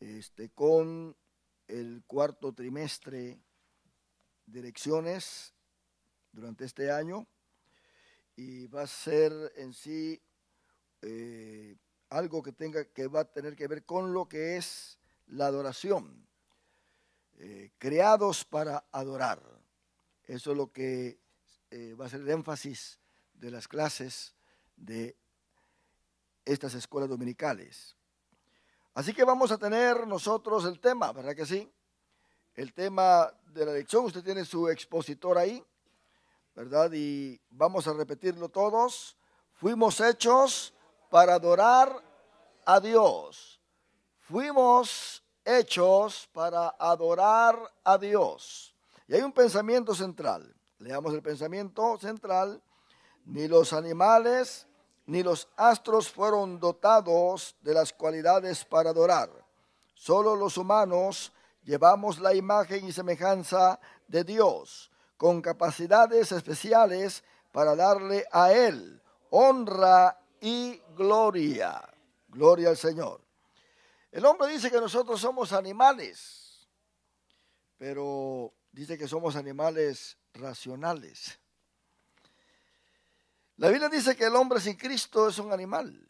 Este, con el cuarto trimestre de elecciones durante este año y va a ser en sí eh, algo que tenga que va a tener que ver con lo que es la adoración eh, creados para adorar eso es lo que eh, va a ser el énfasis de las clases de estas escuelas dominicales Así que vamos a tener nosotros el tema, ¿verdad que sí? El tema de la lección, usted tiene su expositor ahí, ¿verdad? Y vamos a repetirlo todos. Fuimos hechos para adorar a Dios. Fuimos hechos para adorar a Dios. Y hay un pensamiento central. Leamos el pensamiento central. Ni los animales, ni los astros fueron dotados de las cualidades para adorar. Solo los humanos llevamos la imagen y semejanza de Dios, con capacidades especiales para darle a Él honra y gloria. Gloria al Señor. El hombre dice que nosotros somos animales, pero dice que somos animales racionales. La Biblia dice que el hombre sin Cristo es un animal.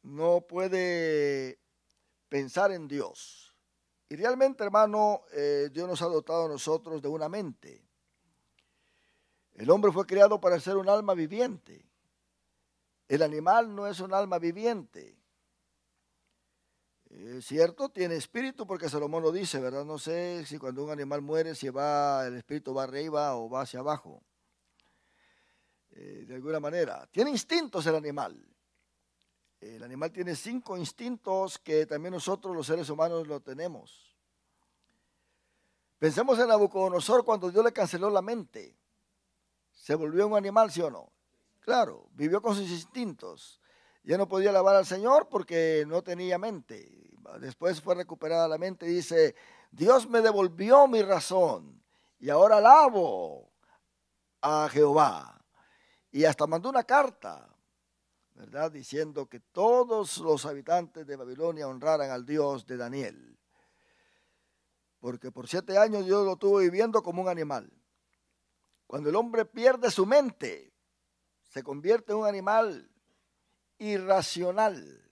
No puede pensar en Dios. Y realmente, hermano, eh, Dios nos ha dotado a nosotros de una mente. El hombre fue creado para ser un alma viviente. El animal no es un alma viviente. cierto, tiene espíritu porque Salomón lo dice, ¿verdad? No sé si cuando un animal muere, si va, el espíritu va arriba o va hacia abajo. Eh, de alguna manera. Tiene instintos el animal. El animal tiene cinco instintos que también nosotros los seres humanos lo tenemos. Pensemos en Abucodonosor cuando Dios le canceló la mente. ¿Se volvió un animal, sí o no? Claro, vivió con sus instintos. Ya no podía alabar al Señor porque no tenía mente. Después fue recuperada la mente y dice, Dios me devolvió mi razón y ahora alabo a Jehová y hasta mandó una carta, ¿verdad? Diciendo que todos los habitantes de Babilonia honraran al Dios de Daniel. Porque por siete años Dios lo tuvo viviendo como un animal. Cuando el hombre pierde su mente, se convierte en un animal irracional.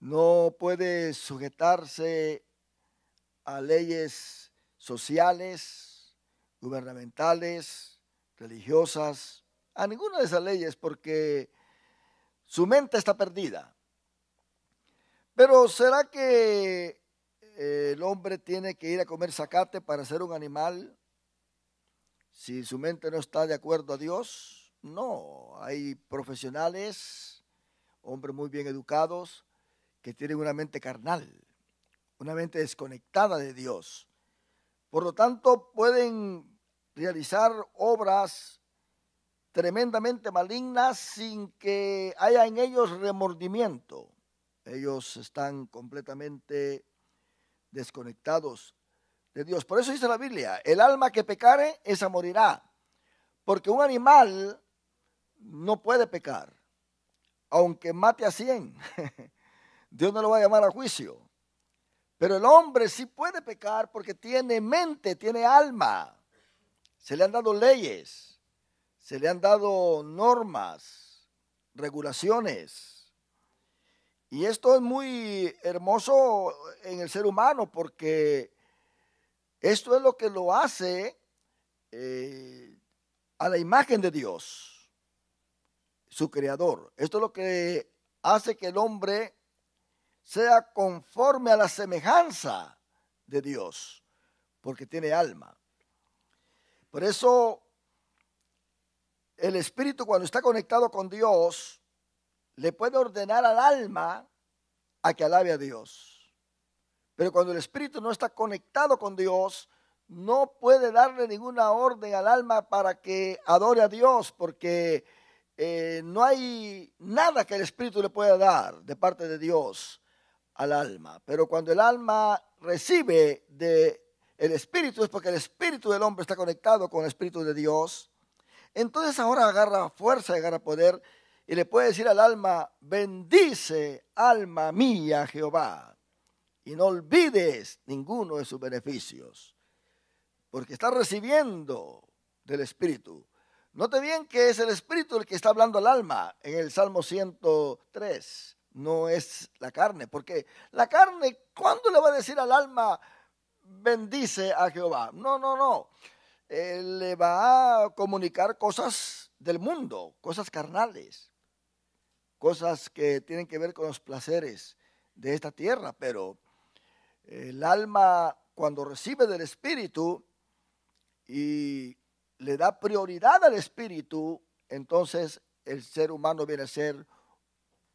No puede sujetarse a leyes sociales, gubernamentales, religiosas, a ninguna de esas leyes porque su mente está perdida. Pero ¿será que eh, el hombre tiene que ir a comer zacate para ser un animal si su mente no está de acuerdo a Dios? No, hay profesionales, hombres muy bien educados, que tienen una mente carnal, una mente desconectada de Dios. Por lo tanto, pueden realizar obras tremendamente malignas sin que haya en ellos remordimiento. Ellos están completamente desconectados de Dios. Por eso dice la Biblia, el alma que pecare, esa morirá. Porque un animal no puede pecar, aunque mate a cien. Dios no lo va a llamar a juicio. Pero el hombre sí puede pecar porque tiene mente, tiene alma. Se le han dado leyes se le han dado normas, regulaciones. Y esto es muy hermoso en el ser humano porque esto es lo que lo hace eh, a la imagen de Dios, su creador. Esto es lo que hace que el hombre sea conforme a la semejanza de Dios, porque tiene alma. Por eso el espíritu cuando está conectado con Dios, le puede ordenar al alma a que alabe a Dios. Pero cuando el espíritu no está conectado con Dios, no puede darle ninguna orden al alma para que adore a Dios, porque eh, no hay nada que el espíritu le pueda dar de parte de Dios al alma. Pero cuando el alma recibe de el espíritu es porque el espíritu del hombre está conectado con el espíritu de Dios entonces ahora agarra fuerza, agarra poder y le puede decir al alma, bendice alma mía Jehová y no olvides ninguno de sus beneficios, porque está recibiendo del Espíritu. Note bien que es el Espíritu el que está hablando al alma en el Salmo 103, no es la carne, porque la carne, ¿cuándo le va a decir al alma, bendice a Jehová? No, no, no. Él le va a comunicar cosas del mundo, cosas carnales, cosas que tienen que ver con los placeres de esta tierra, pero el alma cuando recibe del Espíritu y le da prioridad al Espíritu, entonces el ser humano viene a ser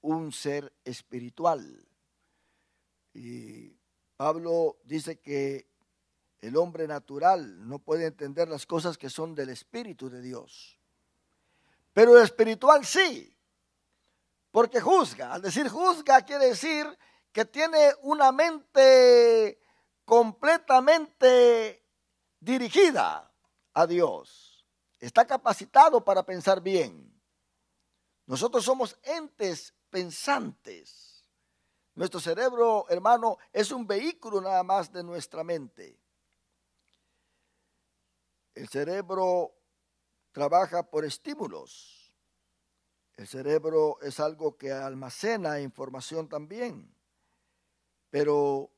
un ser espiritual. Y Pablo dice que el hombre natural no puede entender las cosas que son del Espíritu de Dios. Pero el espiritual sí, porque juzga. Al decir juzga quiere decir que tiene una mente completamente dirigida a Dios. Está capacitado para pensar bien. Nosotros somos entes pensantes. Nuestro cerebro, hermano, es un vehículo nada más de nuestra mente. El cerebro trabaja por estímulos. El cerebro es algo que almacena información también, pero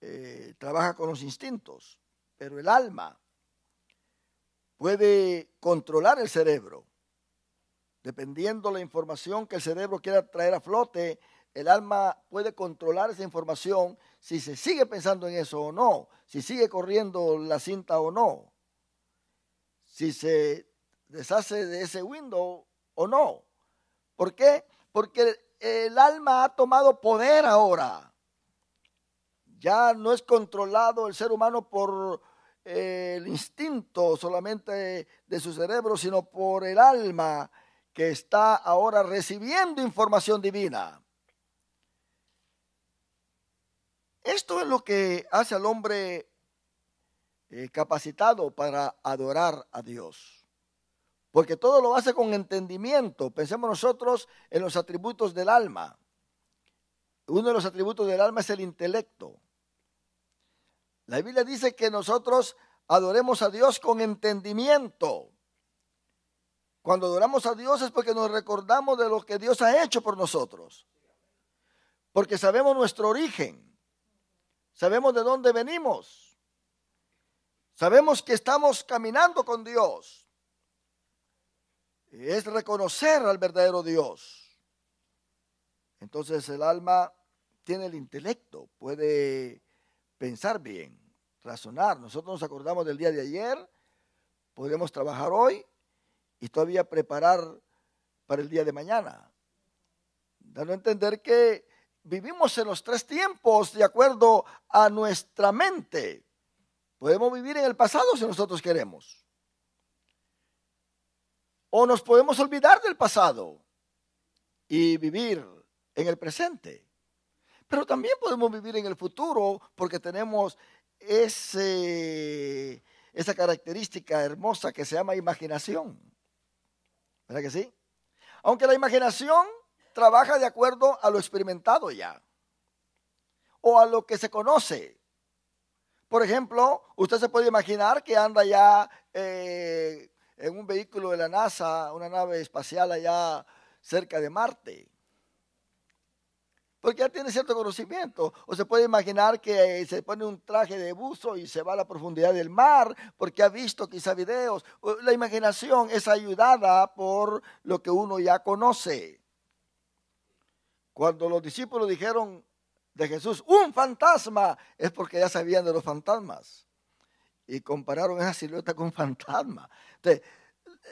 eh, trabaja con los instintos. Pero el alma puede controlar el cerebro. Dependiendo la información que el cerebro quiera traer a flote, el alma puede controlar esa información si se sigue pensando en eso o no, si sigue corriendo la cinta o no si se deshace de ese window o no. ¿Por qué? Porque el alma ha tomado poder ahora. Ya no es controlado el ser humano por eh, el instinto solamente de su cerebro, sino por el alma que está ahora recibiendo información divina. Esto es lo que hace al hombre eh, capacitado para adorar a Dios. Porque todo lo hace con entendimiento. Pensemos nosotros en los atributos del alma. Uno de los atributos del alma es el intelecto. La Biblia dice que nosotros adoremos a Dios con entendimiento. Cuando adoramos a Dios es porque nos recordamos de lo que Dios ha hecho por nosotros. Porque sabemos nuestro origen. Sabemos de dónde venimos Sabemos que estamos caminando con Dios. Es reconocer al verdadero Dios. Entonces el alma tiene el intelecto, puede pensar bien, razonar. Nosotros nos acordamos del día de ayer, podemos trabajar hoy y todavía preparar para el día de mañana. Dando a entender que vivimos en los tres tiempos de acuerdo a nuestra mente. Podemos vivir en el pasado si nosotros queremos. O nos podemos olvidar del pasado y vivir en el presente. Pero también podemos vivir en el futuro porque tenemos ese, esa característica hermosa que se llama imaginación. ¿Verdad que sí? Aunque la imaginación trabaja de acuerdo a lo experimentado ya o a lo que se conoce. Por ejemplo, usted se puede imaginar que anda ya eh, en un vehículo de la NASA, una nave espacial allá cerca de Marte. Porque ya tiene cierto conocimiento. O se puede imaginar que se pone un traje de buzo y se va a la profundidad del mar porque ha visto quizá videos. La imaginación es ayudada por lo que uno ya conoce. Cuando los discípulos dijeron, de Jesús, un fantasma, es porque ya sabían de los fantasmas. Y compararon esa silueta con fantasma. Entonces,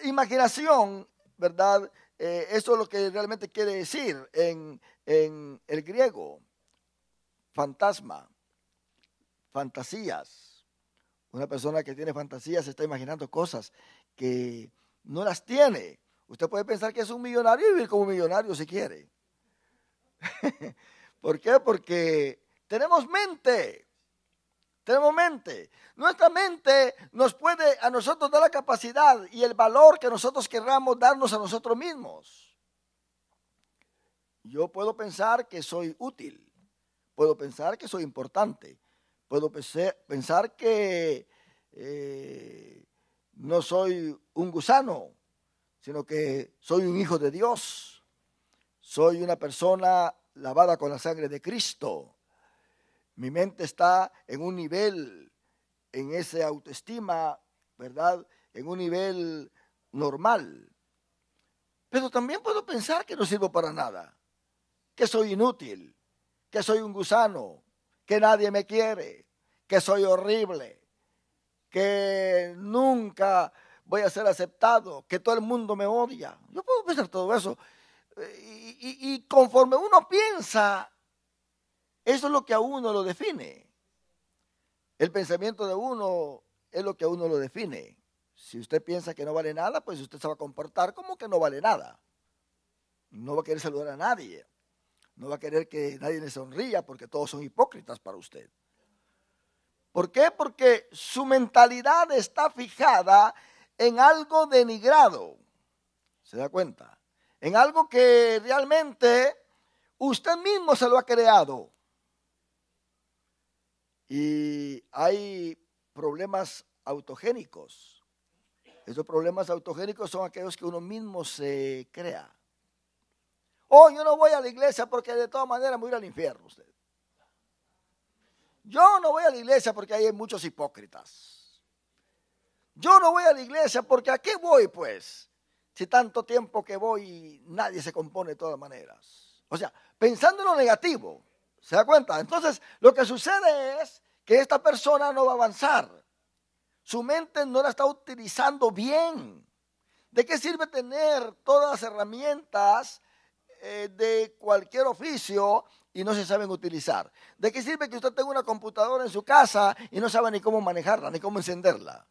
imaginación, ¿verdad? Eh, eso es lo que realmente quiere decir en, en el griego. Fantasma, fantasías. Una persona que tiene fantasías está imaginando cosas que no las tiene. Usted puede pensar que es un millonario y vivir como un millonario si quiere. ¿Por qué? Porque tenemos mente. Tenemos mente. Nuestra mente nos puede a nosotros dar la capacidad y el valor que nosotros querramos darnos a nosotros mismos. Yo puedo pensar que soy útil, puedo pensar que soy importante, puedo pensar que eh, no soy un gusano, sino que soy un hijo de Dios, soy una persona lavada con la sangre de Cristo. Mi mente está en un nivel, en esa autoestima, ¿verdad? En un nivel normal. Pero también puedo pensar que no sirvo para nada, que soy inútil, que soy un gusano, que nadie me quiere, que soy horrible, que nunca voy a ser aceptado, que todo el mundo me odia. Yo puedo pensar todo eso y, conforme uno piensa, eso es lo que a uno lo define. El pensamiento de uno es lo que a uno lo define. Si usted piensa que no vale nada, pues usted se va a comportar como que no vale nada. No va a querer saludar a nadie. No va a querer que nadie le sonría porque todos son hipócritas para usted. ¿Por qué? Porque su mentalidad está fijada en algo denigrado. ¿Se da cuenta? en algo que realmente usted mismo se lo ha creado. Y hay problemas autogénicos. Esos problemas autogénicos son aquellos que uno mismo se crea. Oh, yo no voy a la iglesia porque de todas maneras me voy al infierno usted. Yo no voy a la iglesia porque hay muchos hipócritas. Yo no voy a la iglesia porque ¿a qué voy pues? si tanto tiempo que voy y nadie se compone de todas maneras? O sea, pensando en lo negativo, ¿se da cuenta? Entonces, lo que sucede es que esta persona no va a avanzar. Su mente no la está utilizando bien. ¿De qué sirve tener todas las herramientas eh, de cualquier oficio y no se saben utilizar? ¿De qué sirve que usted tenga una computadora en su casa y no sabe ni cómo manejarla, ni cómo encenderla?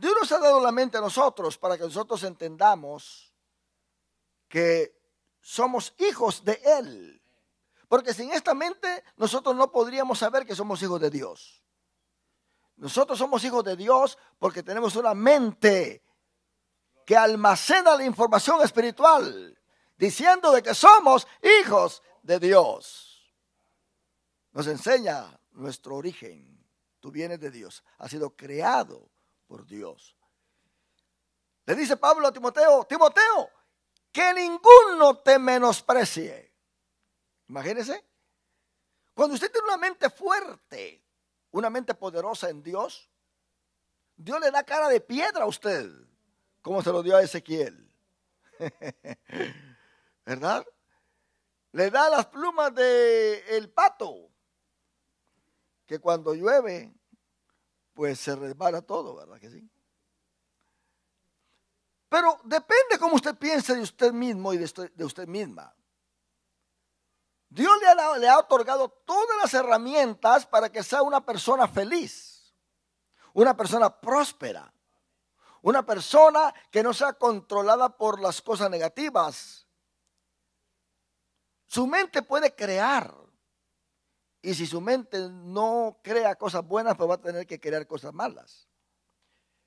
Dios nos ha dado la mente a nosotros para que nosotros entendamos que somos hijos de Él. Porque sin esta mente nosotros no podríamos saber que somos hijos de Dios. Nosotros somos hijos de Dios porque tenemos una mente que almacena la información espiritual, diciendo de que somos hijos de Dios. Nos enseña nuestro origen. Tú vienes de Dios, has sido creado por Dios. Le dice Pablo a Timoteo, Timoteo, que ninguno te menosprecie. Imagínese. cuando usted tiene una mente fuerte, una mente poderosa en Dios, Dios le da cara de piedra a usted, como se lo dio a Ezequiel. ¿Verdad? Le da las plumas del el pato, que cuando llueve pues se resbala todo, ¿verdad que sí? Pero depende cómo usted piense de usted mismo y de usted misma. Dios le ha, le ha, otorgado todas las herramientas para que sea una persona feliz, una persona próspera, una persona que no sea controlada por las cosas negativas. Su mente puede crear, y si su mente no crea cosas buenas, pues va a tener que crear cosas malas.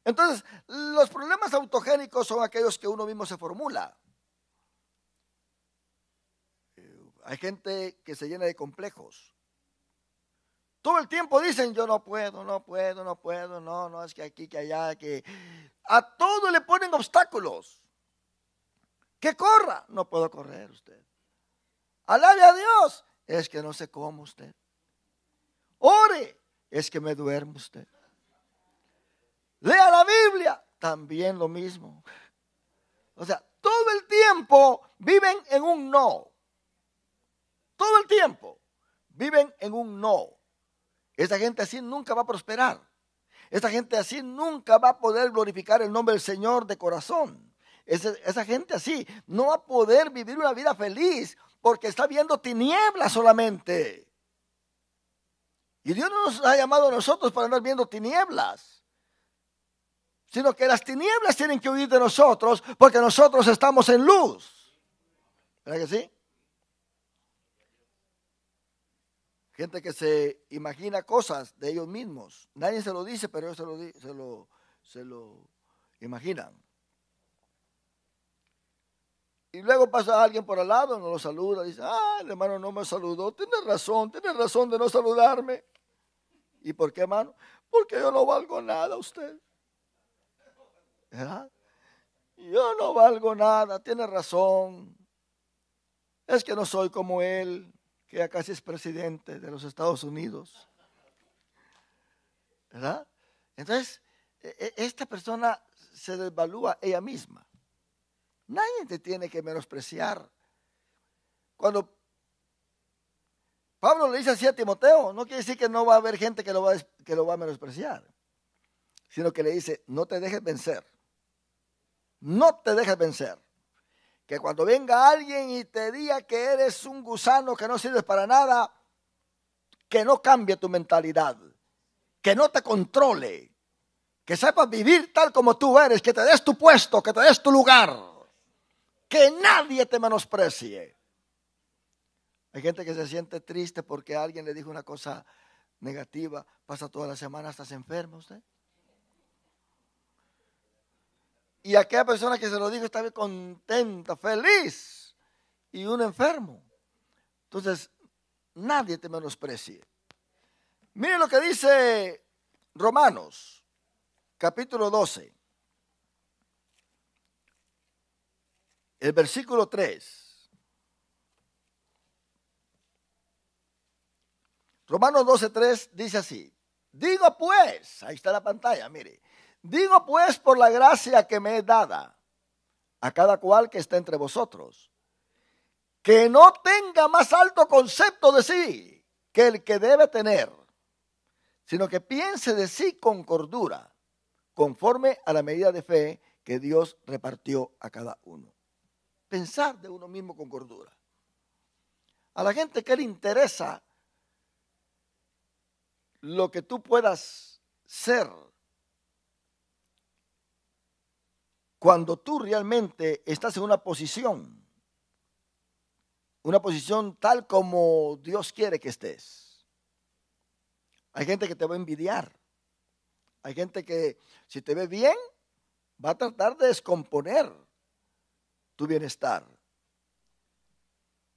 Entonces, los problemas autogénicos son aquellos que uno mismo se formula. Eh, hay gente que se llena de complejos. Todo el tiempo dicen, yo no puedo, no puedo, no puedo, no, no, es que aquí, que allá, que... A todo le ponen obstáculos. Que corra, no puedo correr usted. Alabe a Dios, es que no sé cómo usted. Ore, es que me duerme usted. Lea la Biblia, también lo mismo. O sea, todo el tiempo viven en un no. Todo el tiempo viven en un no. Esa gente así nunca va a prosperar. Esa gente así nunca va a poder glorificar el nombre del Señor de corazón. esa gente así no va a poder vivir una vida feliz porque está viendo tinieblas solamente. Y Dios no nos ha llamado a nosotros para andar viendo tinieblas, sino que las tinieblas tienen que huir de nosotros porque nosotros estamos en luz. ¿Verdad que sí? Gente que se imagina cosas de ellos mismos. Nadie se lo dice, pero ellos se lo, se lo, se lo imaginan. Y luego pasa alguien por al lado, no lo saluda, dice, ah, el hermano no me saludó, tiene razón, tiene razón de no saludarme. ¿Y por qué, hermano? Porque yo no valgo nada a usted. ¿Verdad? Yo no valgo nada, tiene razón. Es que no soy como él, que ya casi es presidente de los Estados Unidos. ¿Verdad? Entonces, e, e, esta persona se desvalúa ella misma. Nadie te tiene que menospreciar. Cuando Pablo le dice así a Timoteo, no quiere decir que no va a haber gente que lo va, a menospreciar, sino que le dice, no te dejes vencer, no te dejes vencer. Que cuando venga alguien y te diga que eres un gusano que no sirves para nada, que no cambie tu mentalidad, que no te controle, que sepas vivir tal como tú eres, que te des tu puesto, que te des tu lugar, que nadie te menosprecie. Hay gente que se siente triste porque alguien le dijo una cosa negativa, pasa toda la semana, estás enfermo usted. Y aquella persona que se lo dijo está contenta, feliz, y un enfermo. Entonces, nadie te menosprecie. Miren lo que dice Romanos, capítulo 12, el versículo 3. Romanos 12.3 dice así, digo pues, ahí está la pantalla, mire, digo pues por la gracia que me he dada a cada cual que está entre vosotros, que no tenga más alto concepto de sí que el que debe tener, sino que piense de sí con cordura, conforme a la medida de fe que Dios repartió a cada uno. Pensar de uno mismo con cordura. A la gente que le interesa lo que tú puedas ser cuando tú realmente estás en una posición, una posición tal como Dios quiere que estés. Hay gente que te va a envidiar. Hay gente que si te ve bien, va a tratar de descomponer tu bienestar.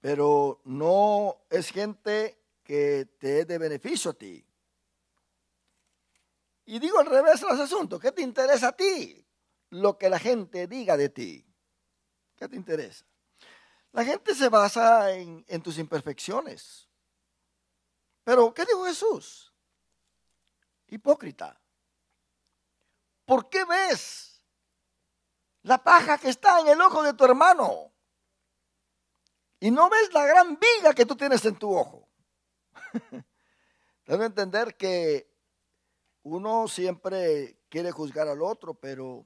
Pero no es gente que te dé beneficio a ti. Y digo al revés los asuntos. ¿Qué te interesa a ti? Lo que la gente diga de ti. ¿Qué te interesa? La gente se basa en, tus imperfecciones. Pero, ¿qué dijo Jesús? Hipócrita. ¿Por qué ves la paja que está en el ojo de tu hermano? Y no ves la gran viga que tú tienes en tu ojo. Debe entender que uno siempre quiere juzgar al otro, pero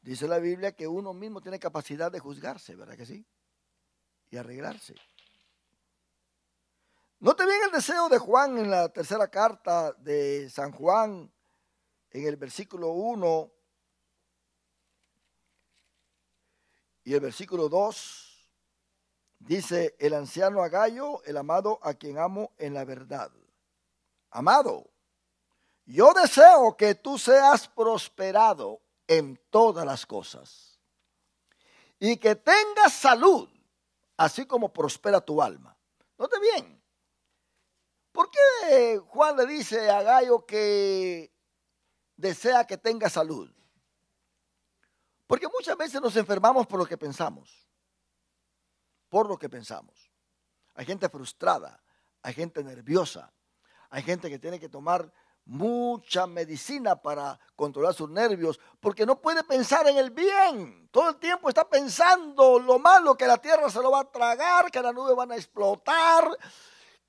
dice la Biblia que uno mismo tiene capacidad de juzgarse, ¿verdad que sí? Y arreglarse. te bien el deseo de Juan en la tercera carta de San Juan, en el versículo 1 y el versículo 2. Dice, el anciano a Agallo, el amado a quien amo en la verdad. Amado, yo deseo que tú seas prosperado en todas las cosas y que tengas salud, así como prospera tu alma. Note bien, ¿por qué Juan le dice a Gallo que desea que tenga salud? Porque muchas veces nos enfermamos por lo que pensamos, por lo que pensamos. Hay gente frustrada, hay gente nerviosa, hay gente que tiene que tomar mucha medicina para controlar sus nervios, porque no puede pensar en el bien. Todo el tiempo está pensando lo malo, que la tierra se lo va a tragar, que la nube van a explotar,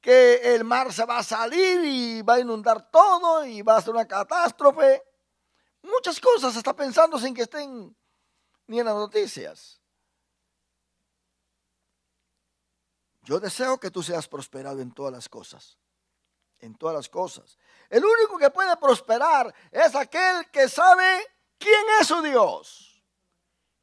que el mar se va a salir y va a inundar todo y va a ser una catástrofe. Muchas cosas está pensando sin que estén ni en las noticias. Yo deseo que tú seas prosperado en todas las cosas, en todas las cosas el único que puede prosperar es aquel que sabe quién es su Dios.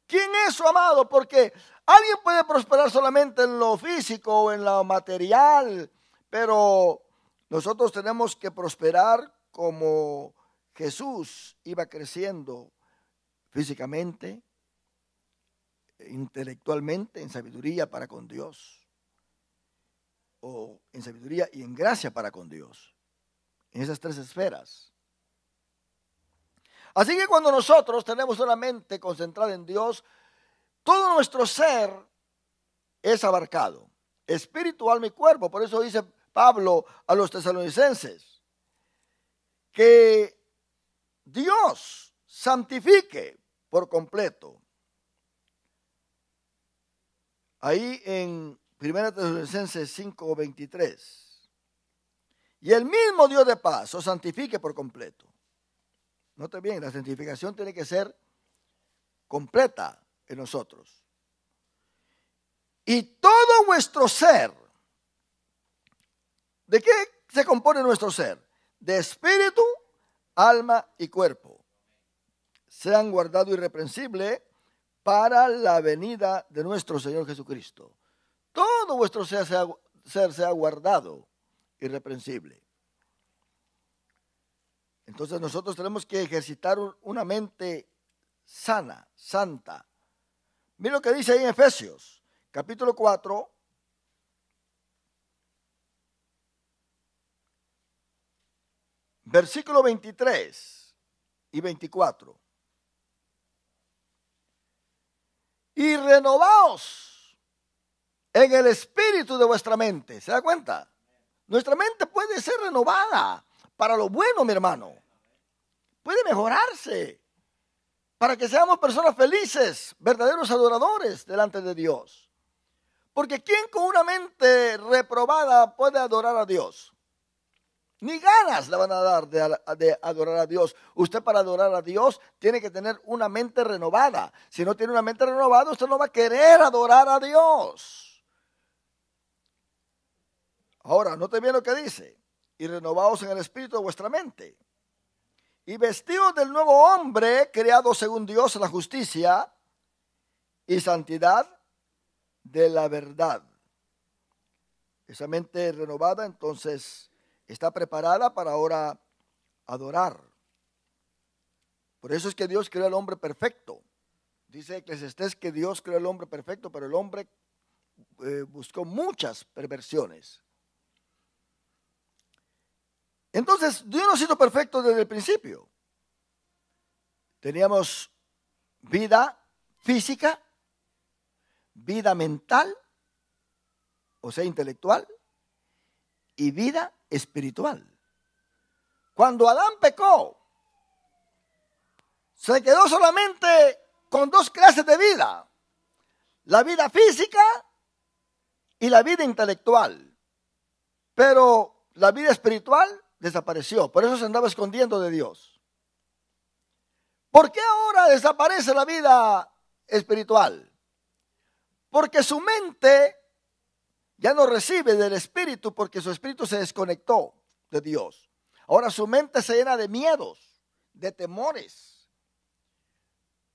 ¿Quién es su amado? Porque alguien puede prosperar solamente en lo físico o en lo material, pero nosotros tenemos que prosperar como Jesús iba creciendo físicamente, intelectualmente, en sabiduría para con Dios, o en sabiduría y en gracia para con Dios en esas tres esferas. Así que cuando nosotros tenemos una mente concentrada en Dios, todo nuestro ser es abarcado, espiritual, alma y cuerpo. Por eso dice Pablo a los tesalonicenses que Dios santifique por completo. Ahí en 1 Tesalonicenses 5:23. Y el mismo Dios de paz os santifique por completo. Note bien, la santificación tiene que ser completa en nosotros. Y todo vuestro ser, ¿de qué se compone nuestro ser? De espíritu, alma y cuerpo. Sean guardado irreprensible para la venida de nuestro Señor Jesucristo. Todo vuestro ser se ser sea guardado irreprensible. Entonces nosotros tenemos que ejercitar una mente sana, santa. Mira lo que dice ahí en Efesios, capítulo 4. Versículo 23 y 24. Y renovaos en el espíritu de vuestra mente. ¿Se da cuenta? Nuestra mente puede ser renovada para lo bueno, mi hermano. Puede mejorarse para que seamos personas felices, verdaderos adoradores delante de Dios. Porque ¿quién con una mente reprobada puede adorar a Dios? Ni ganas le van a dar de, adorar a Dios. Usted para adorar a Dios tiene que tener una mente renovada. Si no tiene una mente renovada, usted no va a querer adorar a Dios. Ahora, note bien lo que dice. Y renovaos en el espíritu de vuestra mente. Y vestidos del nuevo hombre, creado según Dios la justicia y santidad de la verdad. Esa mente renovada entonces está preparada para ahora adorar. Por eso es que Dios creó al hombre perfecto. Dice Eclesiastes que Dios creó al hombre perfecto, pero el hombre eh, buscó muchas perversiones. Entonces, Dios nos sido perfecto desde el principio. Teníamos vida física, vida mental, o sea, intelectual, y vida espiritual. Cuando Adán pecó, se quedó solamente con dos clases de vida, la vida física y la vida intelectual. Pero la vida espiritual desapareció. Por eso se andaba escondiendo de Dios. ¿Por qué ahora desaparece la vida espiritual? Porque su mente ya no recibe del espíritu porque su espíritu se desconectó de Dios. Ahora su mente se llena de miedos, de temores.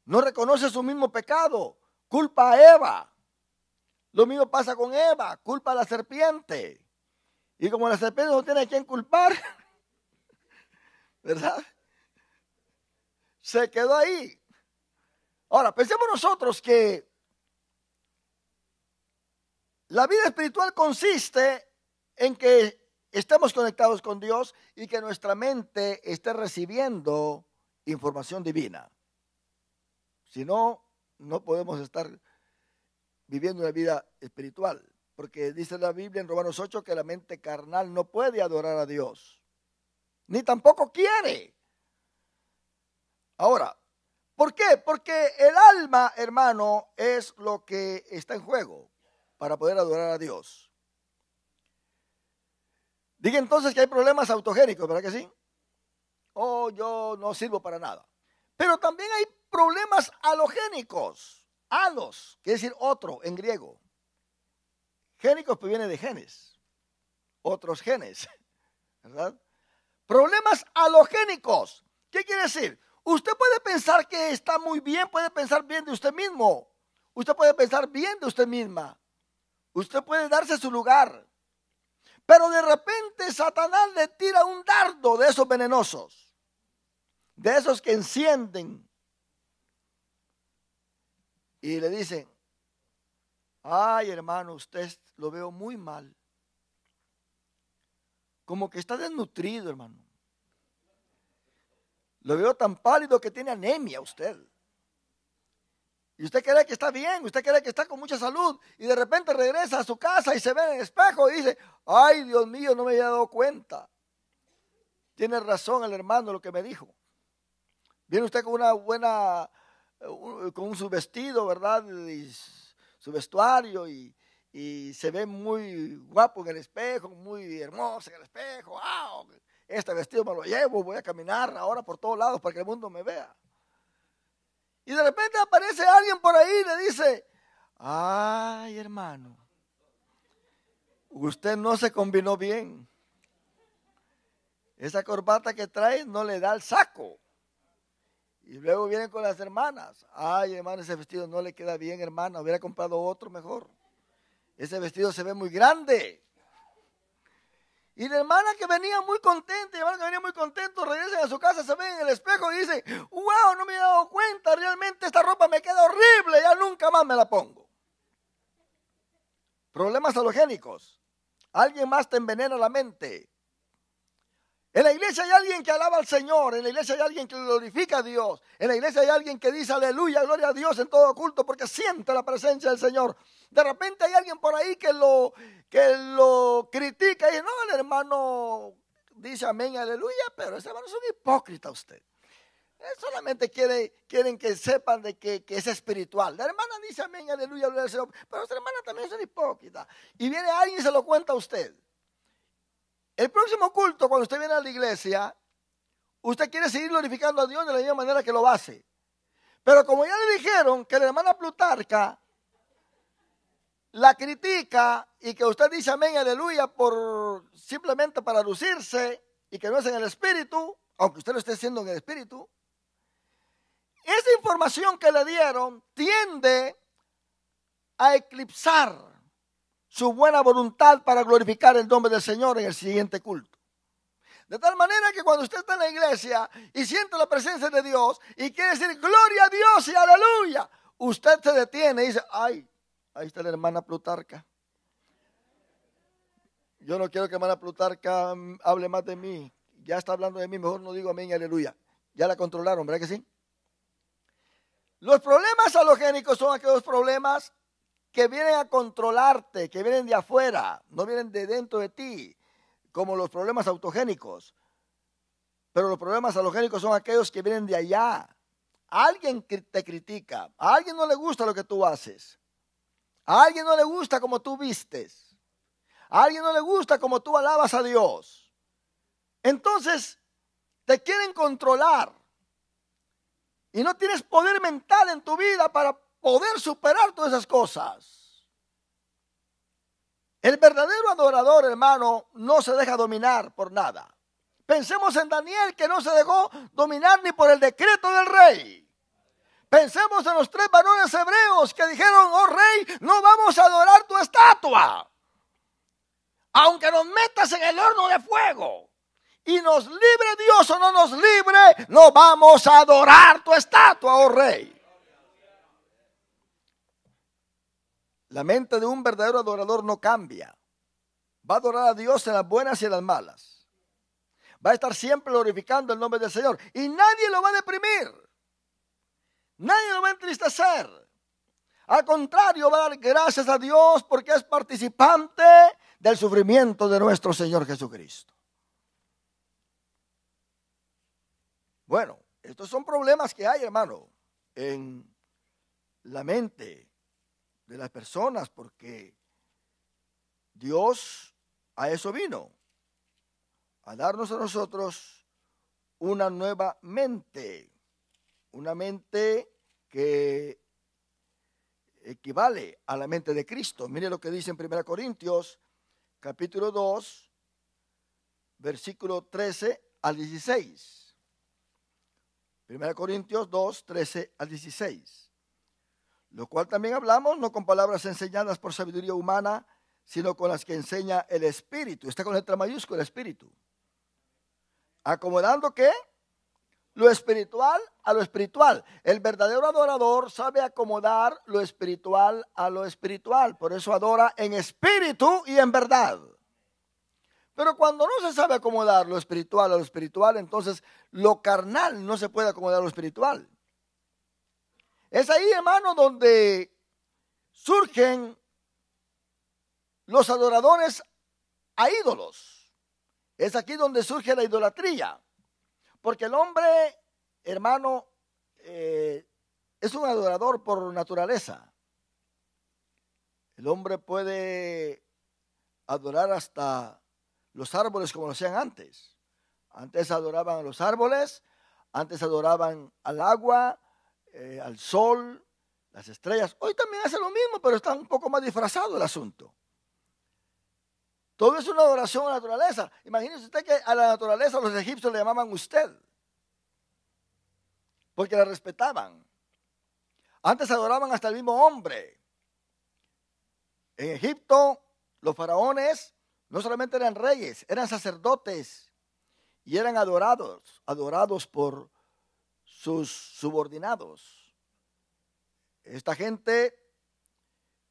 No reconoce su mismo pecado. Culpa a Eva. Lo mismo pasa con Eva. Culpa a la serpiente. Y como la serpiente no tiene a quien culpar, ¿verdad? Se quedó ahí. Ahora, pensemos nosotros que la vida espiritual consiste en que estemos conectados con Dios y que nuestra mente esté recibiendo información divina. Si no, no podemos estar viviendo una vida espiritual, porque dice la Biblia en Romanos 8 que la mente carnal no puede adorar a Dios ni tampoco quiere. Ahora, ¿por qué? Porque el alma, hermano, es lo que está en juego para poder adorar a Dios. Diga entonces que hay problemas autogénicos, ¿verdad que sí? Oh, yo no sirvo para nada. Pero también hay problemas halogénicos, halos, quiere decir otro en griego. Génicos pues viene de genes, otros genes, ¿verdad? problemas halogénicos. ¿Qué quiere decir? Usted puede pensar que está muy bien, puede pensar bien de usted mismo. Usted puede pensar bien de usted misma. Usted puede darse su lugar. Pero de repente Satanás le tira un dardo de esos venenosos. De esos que encienden. Y le dicen, ay hermano, usted lo veo muy mal como que está desnutrido, hermano. Lo veo tan pálido que tiene anemia usted. Y usted cree que está bien, usted cree que está con mucha salud. Y de repente regresa a su casa y se ve en el espejo y dice, ay Dios mío, no me había dado cuenta. Tiene razón el hermano lo que me dijo. Viene usted con una buena, eh, con su vestido, ¿verdad? su vestuario y, y se ve muy guapo en el espejo, muy hermoso en el espejo. ¡Wow! Este vestido me lo llevo, voy a caminar ahora por todos lados para que el mundo me vea. Y de repente aparece alguien por ahí y le dice, ay hermano, usted no se combinó bien. Esa corbata que trae no le da el saco. Y luego vienen con las hermanas. Ay, hermano, ese vestido no le queda bien, hermana. Hubiera comprado otro mejor ese vestido se ve muy grande. Y la hermana que venía muy contenta, la hermana que venía muy contenta, regresa a su casa, se ve en el espejo y dice, wow, no me he dado cuenta, realmente esta ropa me queda horrible, ya nunca más me la pongo. Problemas halogénicos. Alguien más te envenena la mente. En la iglesia hay alguien que alaba al Señor, en la iglesia hay alguien que glorifica a Dios, en la iglesia hay alguien que dice aleluya, gloria a Dios en todo oculto, porque siente la presencia del Señor. De repente hay alguien por ahí que lo, que lo critica y no, el hermano dice amén, aleluya, pero ese hermano es un hipócrita usted. Eh, solamente quiere, quieren que sepan de que, es espiritual. La hermana dice amén, aleluya, pero esa hermana también es un hipócrita. Y viene alguien y se lo cuenta a usted. El próximo culto, cuando usted viene a la iglesia, usted quiere seguir glorificando a Dios de la misma manera que lo hace. Pero como ya le dijeron que la hermana Plutarca la critica y que usted dice amén, aleluya, por simplemente para lucirse y que no es en el espíritu, aunque usted lo esté haciendo en el espíritu, esa información que le dieron tiende a eclipsar su buena voluntad para glorificar el nombre del Señor en el siguiente culto. De tal manera que cuando usted está en la iglesia y siente la presencia de Dios y quiere decir gloria a Dios y aleluya, usted se detiene y dice, ay, Ahí está la hermana Plutarca. Yo no quiero que la hermana Plutarca mm, hable más de mí. Ya está hablando de mí, mejor no digo amén y aleluya. Ya la controlaron, ¿verdad que sí? Los problemas halogénicos son aquellos problemas que vienen a controlarte, que vienen de afuera, no vienen de dentro de ti, como los problemas autogénicos. Pero los problemas halogénicos son aquellos que vienen de allá. Alguien te critica, a alguien no le gusta lo que tú haces. A alguien no le gusta como tú vistes. A alguien no le gusta como tú alabas a Dios. Entonces, te quieren controlar. Y no tienes poder mental en tu vida para poder superar todas esas cosas. El verdadero adorador, hermano, no se deja dominar por nada. Pensemos en Daniel que no se dejó dominar ni por el decreto del rey. Pensemos en los tres varones hebreos que dijeron, oh rey, no vamos a adorar tu estatua, aunque nos metas en el horno de fuego. Y nos libre Dios o no nos libre, no vamos a adorar tu estatua, oh rey. La mente de un verdadero adorador no cambia. Va a adorar a Dios en las buenas y en las malas. Va a estar siempre glorificando el nombre del Señor. Y nadie lo va a deprimir. Nadie lo va a entristecer. Al contrario, va a dar gracias a Dios porque es participante del sufrimiento de nuestro Señor Jesucristo. Bueno, estos son problemas que hay, hermano, en la mente de las personas porque Dios a eso vino, a darnos a nosotros una nueva mente una mente que equivale a la mente de Cristo. Mire lo que dice en 1 Corintios capítulo 2, versículo 13 al 16. 1 Corintios 2, 13 al 16. Lo cual también hablamos, no con palabras enseñadas por sabiduría humana, sino con las que enseña el Espíritu. Está con letra mayúscula, el Espíritu. Acomodando que lo espiritual a lo espiritual. El verdadero adorador sabe acomodar lo espiritual a lo espiritual. Por eso adora en espíritu y en verdad. Pero cuando no se sabe acomodar lo espiritual a lo espiritual, entonces lo carnal no se puede acomodar a lo espiritual. Es ahí, hermano, donde surgen los adoradores a ídolos. Es aquí donde surge la idolatría. Porque el hombre, hermano, eh, es un adorador por naturaleza. El hombre puede adorar hasta los árboles como lo hacían antes. Antes adoraban a los árboles, antes adoraban al agua, eh, al sol, las estrellas. Hoy también hace lo mismo, pero está un poco más disfrazado el asunto. Todo es una adoración a la naturaleza. Imagínense usted que a la naturaleza los egipcios le llamaban usted. Porque la respetaban. Antes adoraban hasta el mismo hombre. En Egipto, los faraones no solamente eran reyes, eran sacerdotes y eran adorados, adorados por sus subordinados. Esta gente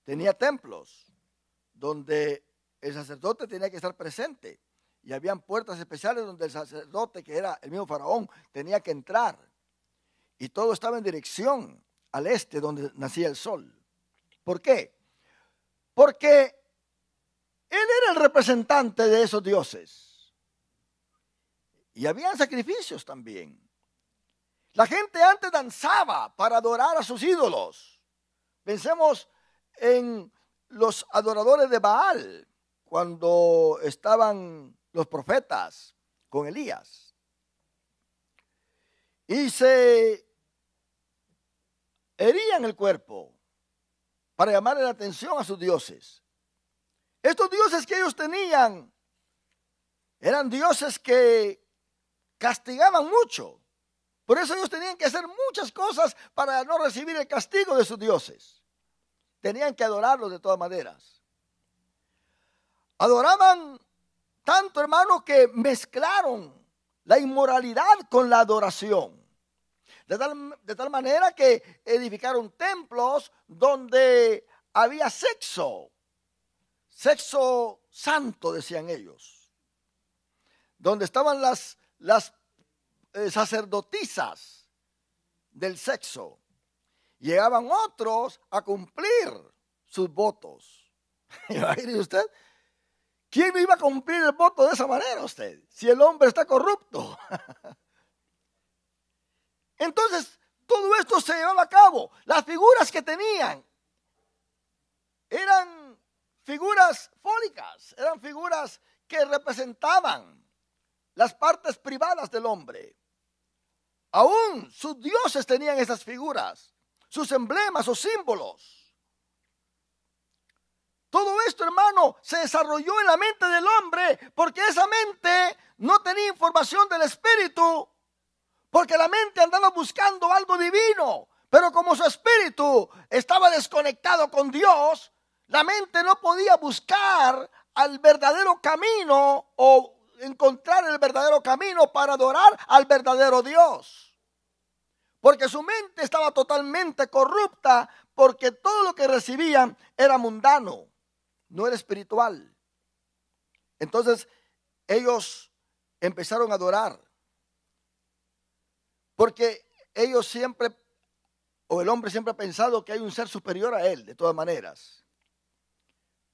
tenía templos donde el sacerdote tenía que estar presente. Y habían puertas especiales donde el sacerdote, que era el mismo faraón, tenía que entrar. Y todo estaba en dirección al este donde nacía el sol. ¿Por qué? Porque él era el representante de esos dioses. Y habían sacrificios también. La gente antes danzaba para adorar a sus ídolos. Pensemos en los adoradores de Baal, cuando estaban los profetas con Elías. Y se herían el cuerpo para llamar la atención a sus dioses. Estos dioses que ellos tenían eran dioses que castigaban mucho. Por eso ellos tenían que hacer muchas cosas para no recibir el castigo de sus dioses. Tenían que adorarlos de todas maneras. Adoraban tanto, hermano, que mezclaron la inmoralidad con la adoración. De tal, manera que edificaron templos donde había sexo. Sexo santo, decían ellos. Donde estaban las, las eh, sacerdotisas del sexo. Llegaban otros a cumplir sus votos. usted, ¿Quién iba a cumplir el voto de esa manera usted? Si el hombre está corrupto. Entonces, todo esto se llevaba a cabo. Las figuras que tenían eran figuras fólicas, eran figuras que representaban las partes privadas del hombre. Aún sus dioses tenían esas figuras, sus emblemas o símbolos. Todo esto, hermano, se desarrolló en la mente del hombre porque esa mente no tenía información del Espíritu, porque la mente andaba buscando algo divino, pero como su espíritu estaba desconectado con Dios, la mente no podía buscar al verdadero camino o encontrar el verdadero camino para adorar al verdadero Dios. Porque su mente estaba totalmente corrupta, porque todo lo que recibían era mundano no era espiritual. Entonces ellos empezaron a adorar. Porque ellos siempre, o el hombre siempre ha pensado que hay un ser superior a él, de todas maneras.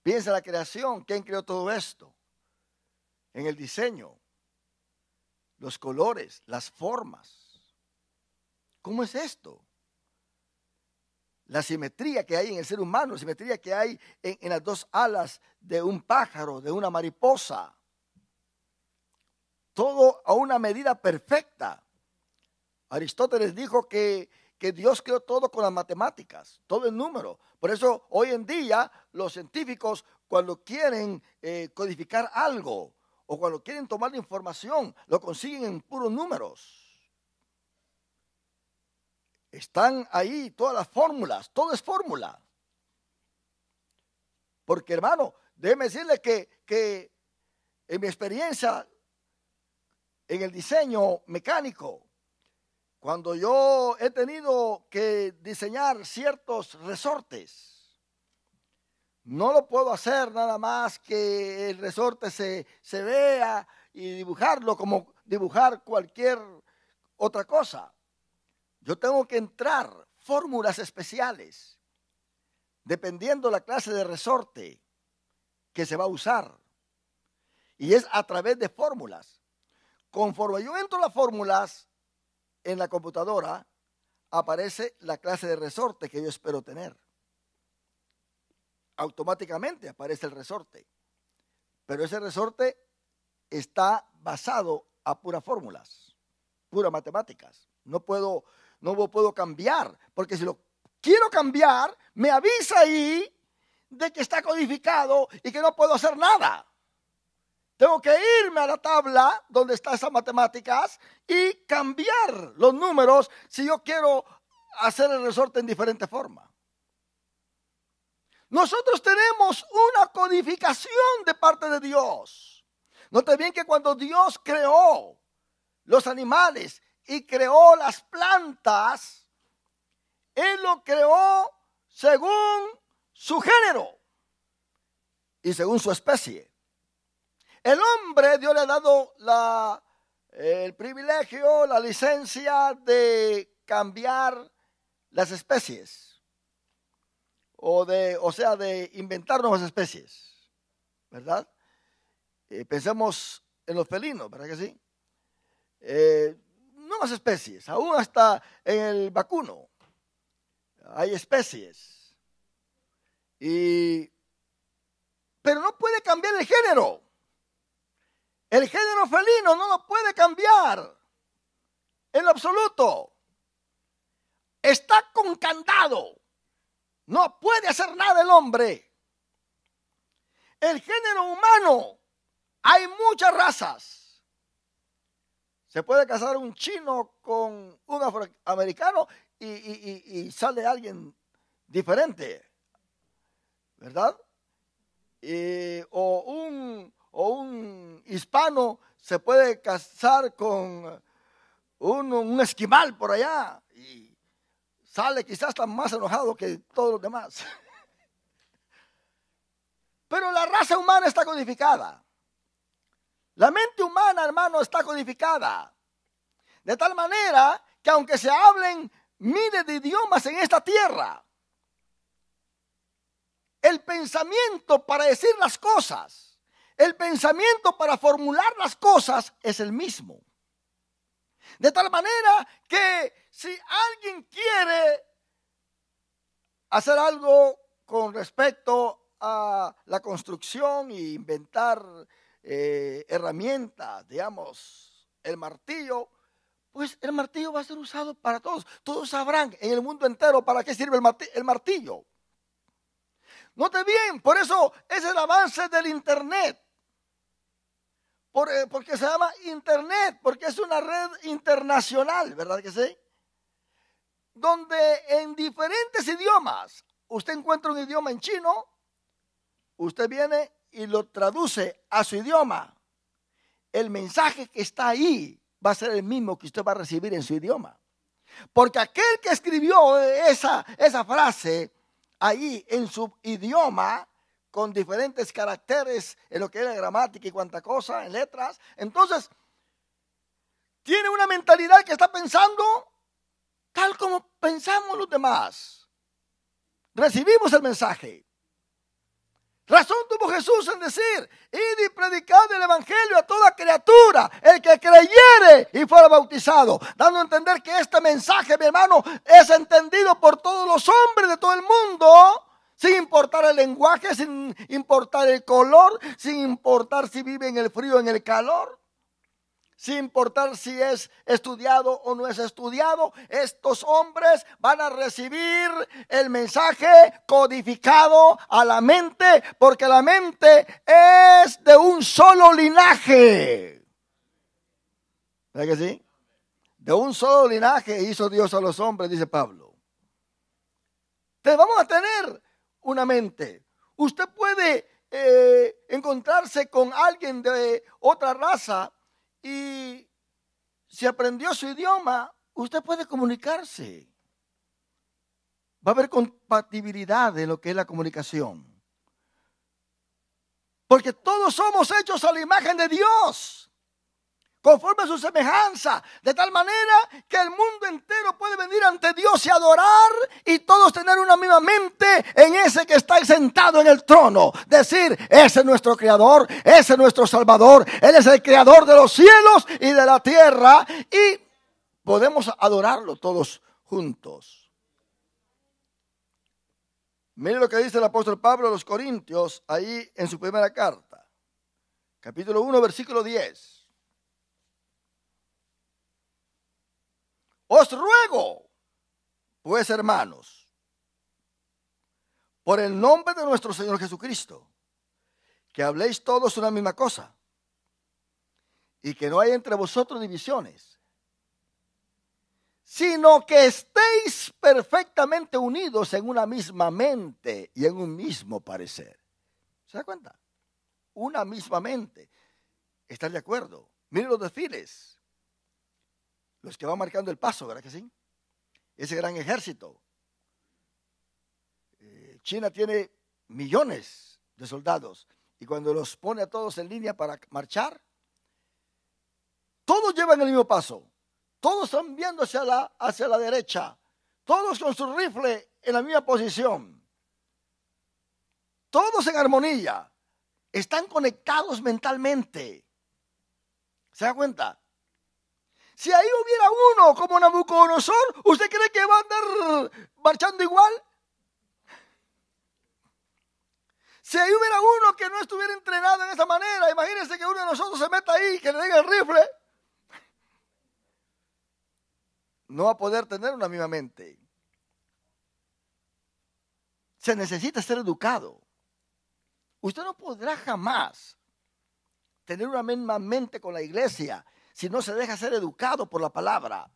Piensa la creación, ¿quién creó todo esto? En el diseño, los colores, las formas. ¿Cómo es esto? la simetría que hay en el ser humano, la simetría que hay en, las dos alas de un pájaro, de una mariposa. Todo a una medida perfecta. Aristóteles dijo que, Dios creó todo con las matemáticas, todo el número. Por eso hoy en día los científicos cuando quieren eh, codificar algo o cuando quieren tomar la información, lo consiguen en puros números. Están ahí todas las fórmulas, todo es fórmula. Porque hermano, déjeme decirle que, en mi experiencia en el diseño mecánico, cuando yo he tenido que diseñar ciertos resortes, no lo puedo hacer nada más que el resorte se, se vea y dibujarlo como dibujar cualquier otra cosa. Yo tengo que entrar fórmulas especiales, dependiendo la clase de resorte que se va a usar. Y es a través de fórmulas. Conforme yo entro las fórmulas en la computadora, aparece la clase de resorte que yo espero tener. Automáticamente aparece el resorte. Pero ese resorte está basado a puras fórmulas, puras matemáticas. No puedo no puedo cambiar, porque si lo quiero cambiar, me avisa ahí de que está codificado y que no puedo hacer nada. Tengo que irme a la tabla donde están esas matemáticas y cambiar los números si yo quiero hacer el resorte en diferente forma. Nosotros tenemos una codificación de parte de Dios. Note bien que cuando Dios creó los animales y creó las plantas, Él lo creó según su género y según su especie. El hombre, Dios le ha dado el privilegio, la licencia de cambiar las especies. O, de, o sea, de inventar nuevas especies. ¿Verdad? Eh, pensemos en los felinos, ¿verdad que sí? Eh, más especies, aún hasta en el vacuno. Hay especies. Y, pero no puede cambiar el género. El género felino no lo puede cambiar en absoluto. Está con candado. No puede hacer nada el hombre. El género humano, hay muchas razas se puede casar un chino con un afroamericano y, sale alguien diferente, ¿verdad? o, un, hispano se puede casar con un, un esquimal por allá y sale quizás tan más enojado que todos los demás. Pero la raza humana está codificada. La mente humana, hermano, está codificada. De tal manera que aunque se hablen miles de idiomas en esta tierra, el pensamiento para decir las cosas, el pensamiento para formular las cosas es el mismo. De tal manera que si alguien quiere hacer algo con respecto a la construcción e inventar eh, herramientas, digamos, el martillo, pues el martillo va a ser usado para todos. Todos sabrán en el mundo entero para qué sirve el martillo. Note bien, por eso es el avance del Internet. Eh, porque se llama Internet, porque es una red internacional, ¿verdad que sí? Donde en diferentes idiomas, usted encuentra un idioma en chino, usted viene y lo traduce a su idioma, el mensaje que está ahí va a ser el mismo que usted va a recibir en su idioma. Porque aquel que escribió esa, esa frase ahí en su idioma, con diferentes caracteres en lo que es la gramática y cuanta cosa, en letras, entonces tiene una mentalidad que está pensando tal como pensamos los demás. Recibimos el mensaje, Razón tuvo Jesús en decir, id y predicad el Evangelio a toda criatura, el que creyere y fuera bautizado, dando a entender que este mensaje, mi hermano, es entendido por todos los hombres de todo el mundo. Sin importar el lenguaje, sin importar el color, sin importar si vive en el frío, o en el calor sin importar si es estudiado o no es estudiado, estos hombres van a recibir el mensaje codificado a la mente, porque la mente es de un solo linaje. ¿Verdad que sí? De un solo linaje hizo Dios a los hombres, dice Pablo. Entonces vamos a tener una mente. Usted puede eh, encontrarse con alguien de otra raza y si aprendió su idioma, usted puede comunicarse. Va a haber compatibilidad de lo que es la comunicación. Porque todos somos hechos a la imagen de Dios conforme a su semejanza, de tal manera que el mundo entero puede venir ante Dios y adorar y todos tener una misma mente en ese que está sentado en el trono. Decir, ese es nuestro creador, ese es nuestro salvador, él es el creador de los cielos y de la tierra y podemos adorarlo todos juntos. Mire lo que dice el apóstol Pablo a los Corintios ahí en su primera carta, capítulo 1, versículo 10. Os ruego, pues hermanos, por el nombre de nuestro Señor Jesucristo, que habléis todos una misma cosa y que no haya entre vosotros divisiones, sino que estéis perfectamente unidos en una misma mente y en un mismo parecer. ¿Se da cuenta? Una misma mente. estar de acuerdo? Miren los desfiles los que van marcando el paso, ¿verdad que sí? Ese gran ejército. Eh, China tiene millones de soldados y cuando los pone a todos en línea para marchar, todos llevan el mismo paso, todos están viendo hacia la, hacia la derecha, todos con su rifle en la misma posición, todos en armonía, están conectados mentalmente. ¿Se da cuenta? Si ahí hubiera uno como Nabucodonosor, ¿usted cree que va a andar marchando igual? Si ahí hubiera uno que no estuviera entrenado en esa manera, imagínense que uno de nosotros se meta ahí, y que le den el rifle. No va a poder tener una misma mente. Se necesita ser educado. Usted no podrá jamás tener una misma mente con la iglesia si no se deja ser educado por la palabra.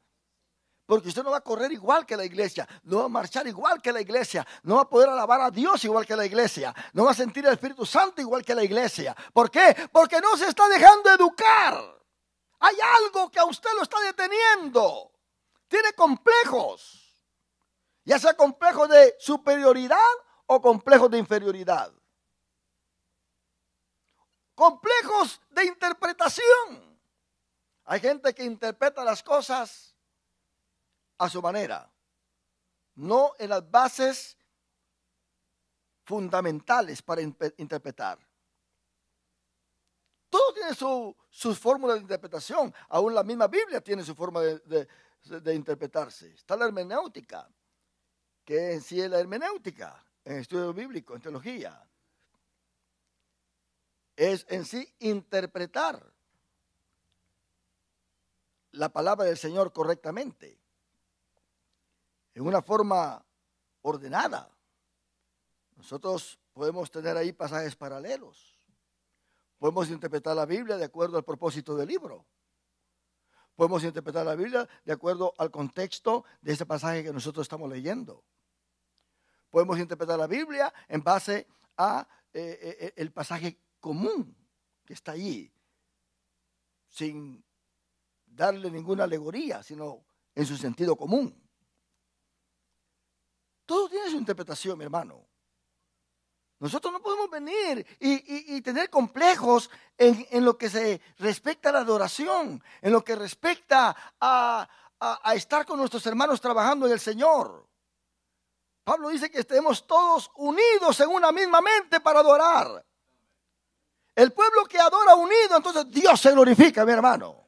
Porque usted no va a correr igual que la iglesia, no va a marchar igual que la iglesia, no va a poder alabar a Dios igual que la iglesia, no va a sentir al Espíritu Santo igual que la iglesia. ¿Por qué? Porque no se está dejando educar. Hay algo que a usted lo está deteniendo. Tiene complejos. Ya sea complejos de superioridad o complejos de inferioridad. Complejos de interpretación. Hay gente que interpreta las cosas a su manera, no en las bases fundamentales para interpretar. Todo tiene sus fórmulas de interpretación, aún la misma Biblia tiene su forma de, de interpretarse. Está la hermenéutica, que en sí es la hermenéutica, en estudio bíblico, en teología. Es en sí interpretar la palabra del Señor correctamente, en una forma ordenada. Nosotros podemos tener ahí pasajes paralelos. Podemos interpretar la Biblia de acuerdo al propósito del libro. Podemos interpretar la Biblia de acuerdo al contexto de ese pasaje que nosotros estamos leyendo. Podemos interpretar la Biblia en base a eh, eh, el pasaje común que está allí, sin darle ninguna alegoría, sino en su sentido común. Todo tiene su interpretación, mi hermano. Nosotros no podemos venir y, tener complejos en, lo que se respecta a la adoración, en lo que respecta a estar con nuestros hermanos trabajando en el Señor. Pablo dice que estemos todos unidos en una misma mente para adorar. El pueblo que adora unido, entonces Dios se glorifica, mi hermano.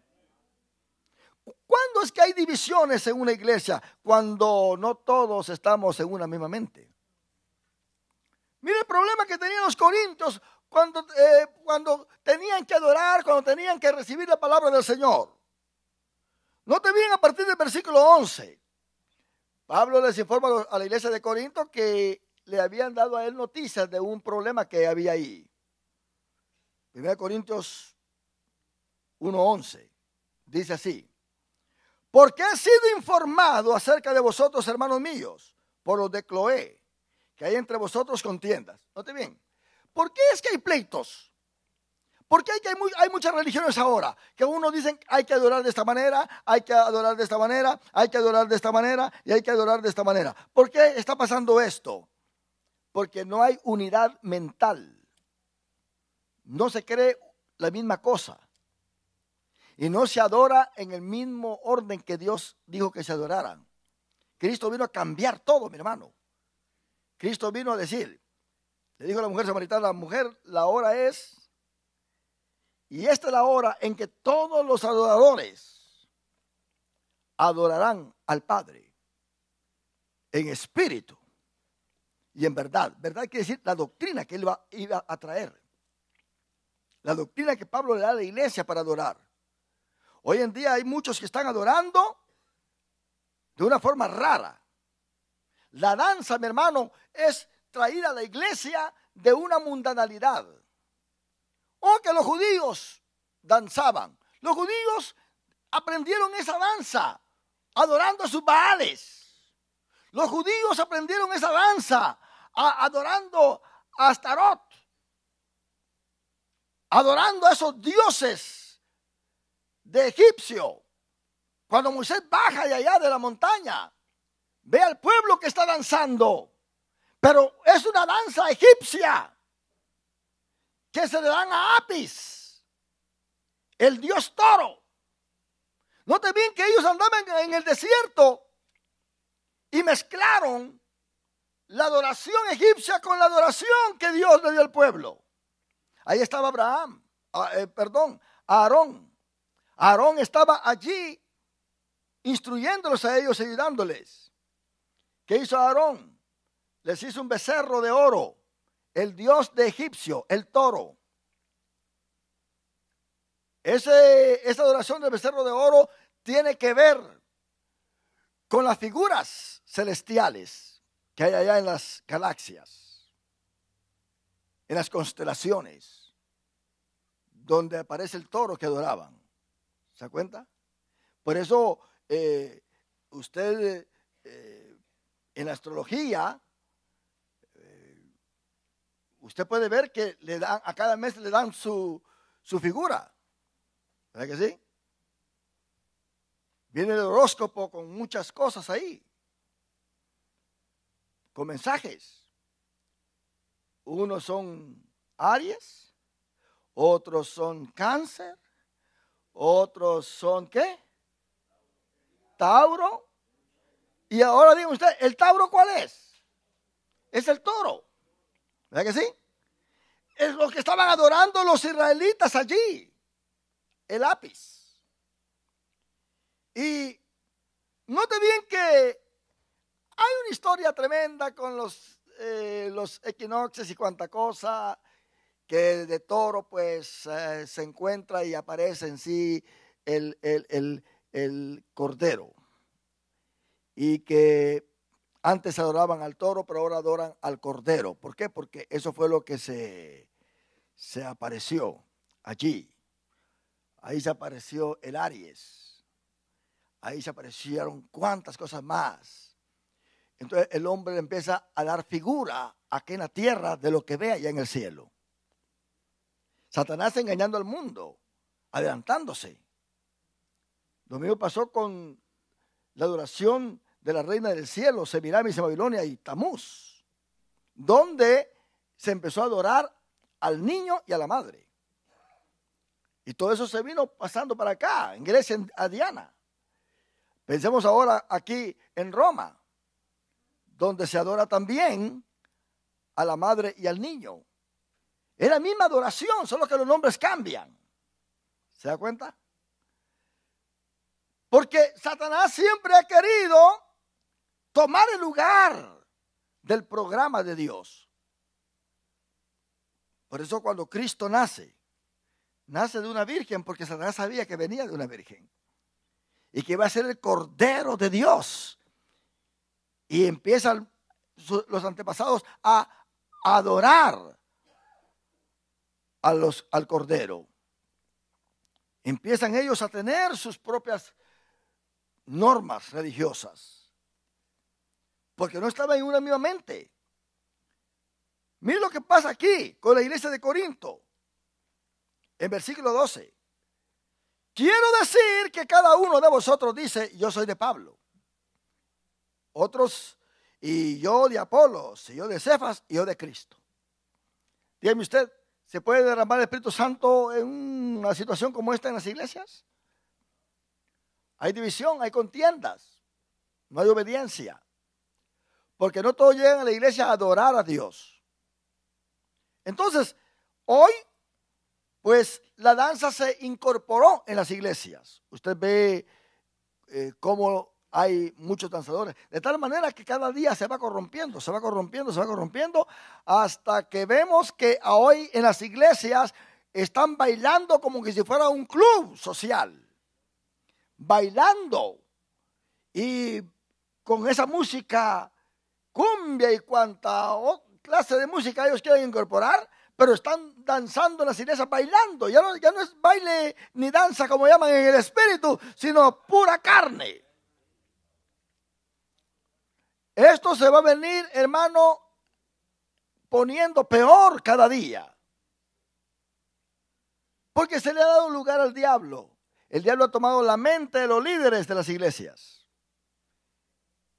¿Cuándo es que hay divisiones en una iglesia? Cuando no todos estamos en una misma mente. Mira el problema que tenían los corintios cuando, eh, cuando tenían que adorar, cuando tenían que recibir la palabra del Señor. No te bien a partir del versículo 11. Pablo les informa a la iglesia de Corinto que le habían dado a él noticias de un problema que había ahí. Primera Corintios 1.11. Dice así qué he sido informado acerca de vosotros, hermanos míos, por los de Cloé, que hay entre vosotros contiendas. Note bien, ¿por qué es que hay pleitos? ¿Por qué hay, muchas religiones ahora que uno dicen hay que adorar de esta manera, hay que adorar de esta manera, hay que adorar de esta manera y hay que adorar de esta manera? ¿Por qué está pasando esto? Porque no hay unidad mental. No se cree la misma cosa. Y no se adora en el mismo orden que Dios dijo que se adoraran. Cristo vino a cambiar todo, mi hermano. Cristo vino a decir, le dijo a la mujer samaritana, la mujer, la hora es, y esta es la hora en que todos los adoradores adorarán al Padre en espíritu y en verdad. Verdad quiere decir la doctrina que él iba, a traer. La doctrina que Pablo le da a la iglesia para adorar. Hoy en día hay muchos que están adorando de una forma rara. La danza, mi hermano, es traída a la iglesia de una mundanalidad. O que los judíos danzaban. Los judíos aprendieron esa danza adorando a sus baales. Los judíos aprendieron esa danza adorando a Astarot, adorando a esos dioses de egipcio. Cuando Moisés baja de allá de la montaña, ve al pueblo que está danzando, pero es una danza egipcia que se le dan a Apis, el dios toro. Note bien que ellos andaban en el desierto y mezclaron la adoración egipcia con la adoración que Dios le dio al pueblo. Ahí estaba Abraham, ah, eh, perdón, Aarón, Aarón estaba allí instruyéndolos a ellos, ayudándoles. ¿Qué hizo Aarón? Les hizo un becerro de oro, el dios de Egipcio, el toro. Ese, esa adoración del becerro de oro tiene que ver con las figuras celestiales que hay allá en las galaxias, en las constelaciones, donde aparece el toro que adoraban. ¿Se da cuenta? Por eso eh, usted eh, en astrología, eh, usted puede ver que le dan, a cada mes le dan su, su figura. ¿Verdad que sí? Viene el horóscopo con muchas cosas ahí, con mensajes. Unos son Aries, otros son Cáncer, otros son qué? Tauro. Y ahora digan usted, ¿el Tauro cuál es? Es el toro. ¿Verdad que sí? Es lo que estaban adorando los israelitas allí. El lápiz. Y note bien que hay una historia tremenda con los, eh, los equinoxes y cuanta cosa que de toro pues eh, se encuentra y aparece en sí el, cordero. Y que antes adoraban al toro, pero ahora adoran al cordero. ¿Por qué? Porque eso fue lo que se, se apareció allí. Ahí se apareció el Aries. Ahí se aparecieron cuantas cosas más. Entonces el hombre empieza a dar figura aquí en la tierra de lo que ve allá en el cielo. Satanás engañando al mundo, adelantándose. Lo mismo pasó con la adoración de la reina del cielo, Semiramis en Babilonia y Tamuz, donde se empezó a adorar al niño y a la madre. Y todo eso se vino pasando para acá, en Grecia, a Diana. Pensemos ahora aquí en Roma, donde se adora también a la madre y al niño. Es la misma adoración, solo que los nombres cambian. ¿Se da cuenta? Porque Satanás siempre ha querido tomar el lugar del programa de Dios. Por eso cuando Cristo nace, nace de una virgen, porque Satanás sabía que venía de una virgen y que iba a ser el Cordero de Dios. Y empiezan los antepasados a adorar a los, al cordero. Empiezan ellos a tener sus propias normas religiosas, porque no estaba en una misma mente. Miren lo que pasa aquí con la iglesia de Corinto, en versículo 12. Quiero decir que cada uno de vosotros dice, yo soy de Pablo. Otros, y yo de Apolos, y yo de Cefas, y yo de Cristo. Dígame usted, ¿Se puede derramar el Espíritu Santo en una situación como esta en las iglesias? Hay división, hay contiendas, no hay obediencia. Porque no todos llegan a la iglesia a adorar a Dios. Entonces, hoy, pues la danza se incorporó en las iglesias. Usted ve eh, cómo hay muchos danzadores. De tal manera que cada día se va corrompiendo, se va corrompiendo, se va corrompiendo, hasta que vemos que hoy en las iglesias están bailando como que si fuera un club social. Bailando. Y con esa música, cumbia y cuanta clase de música ellos quieren incorporar, pero están danzando en las iglesias, bailando. Ya no, ya no es baile ni danza como llaman en el espíritu, sino pura carne. Esto se va a venir, hermano, poniendo peor cada día. Porque se le ha dado lugar al diablo. El diablo ha tomado la mente de los líderes de las iglesias.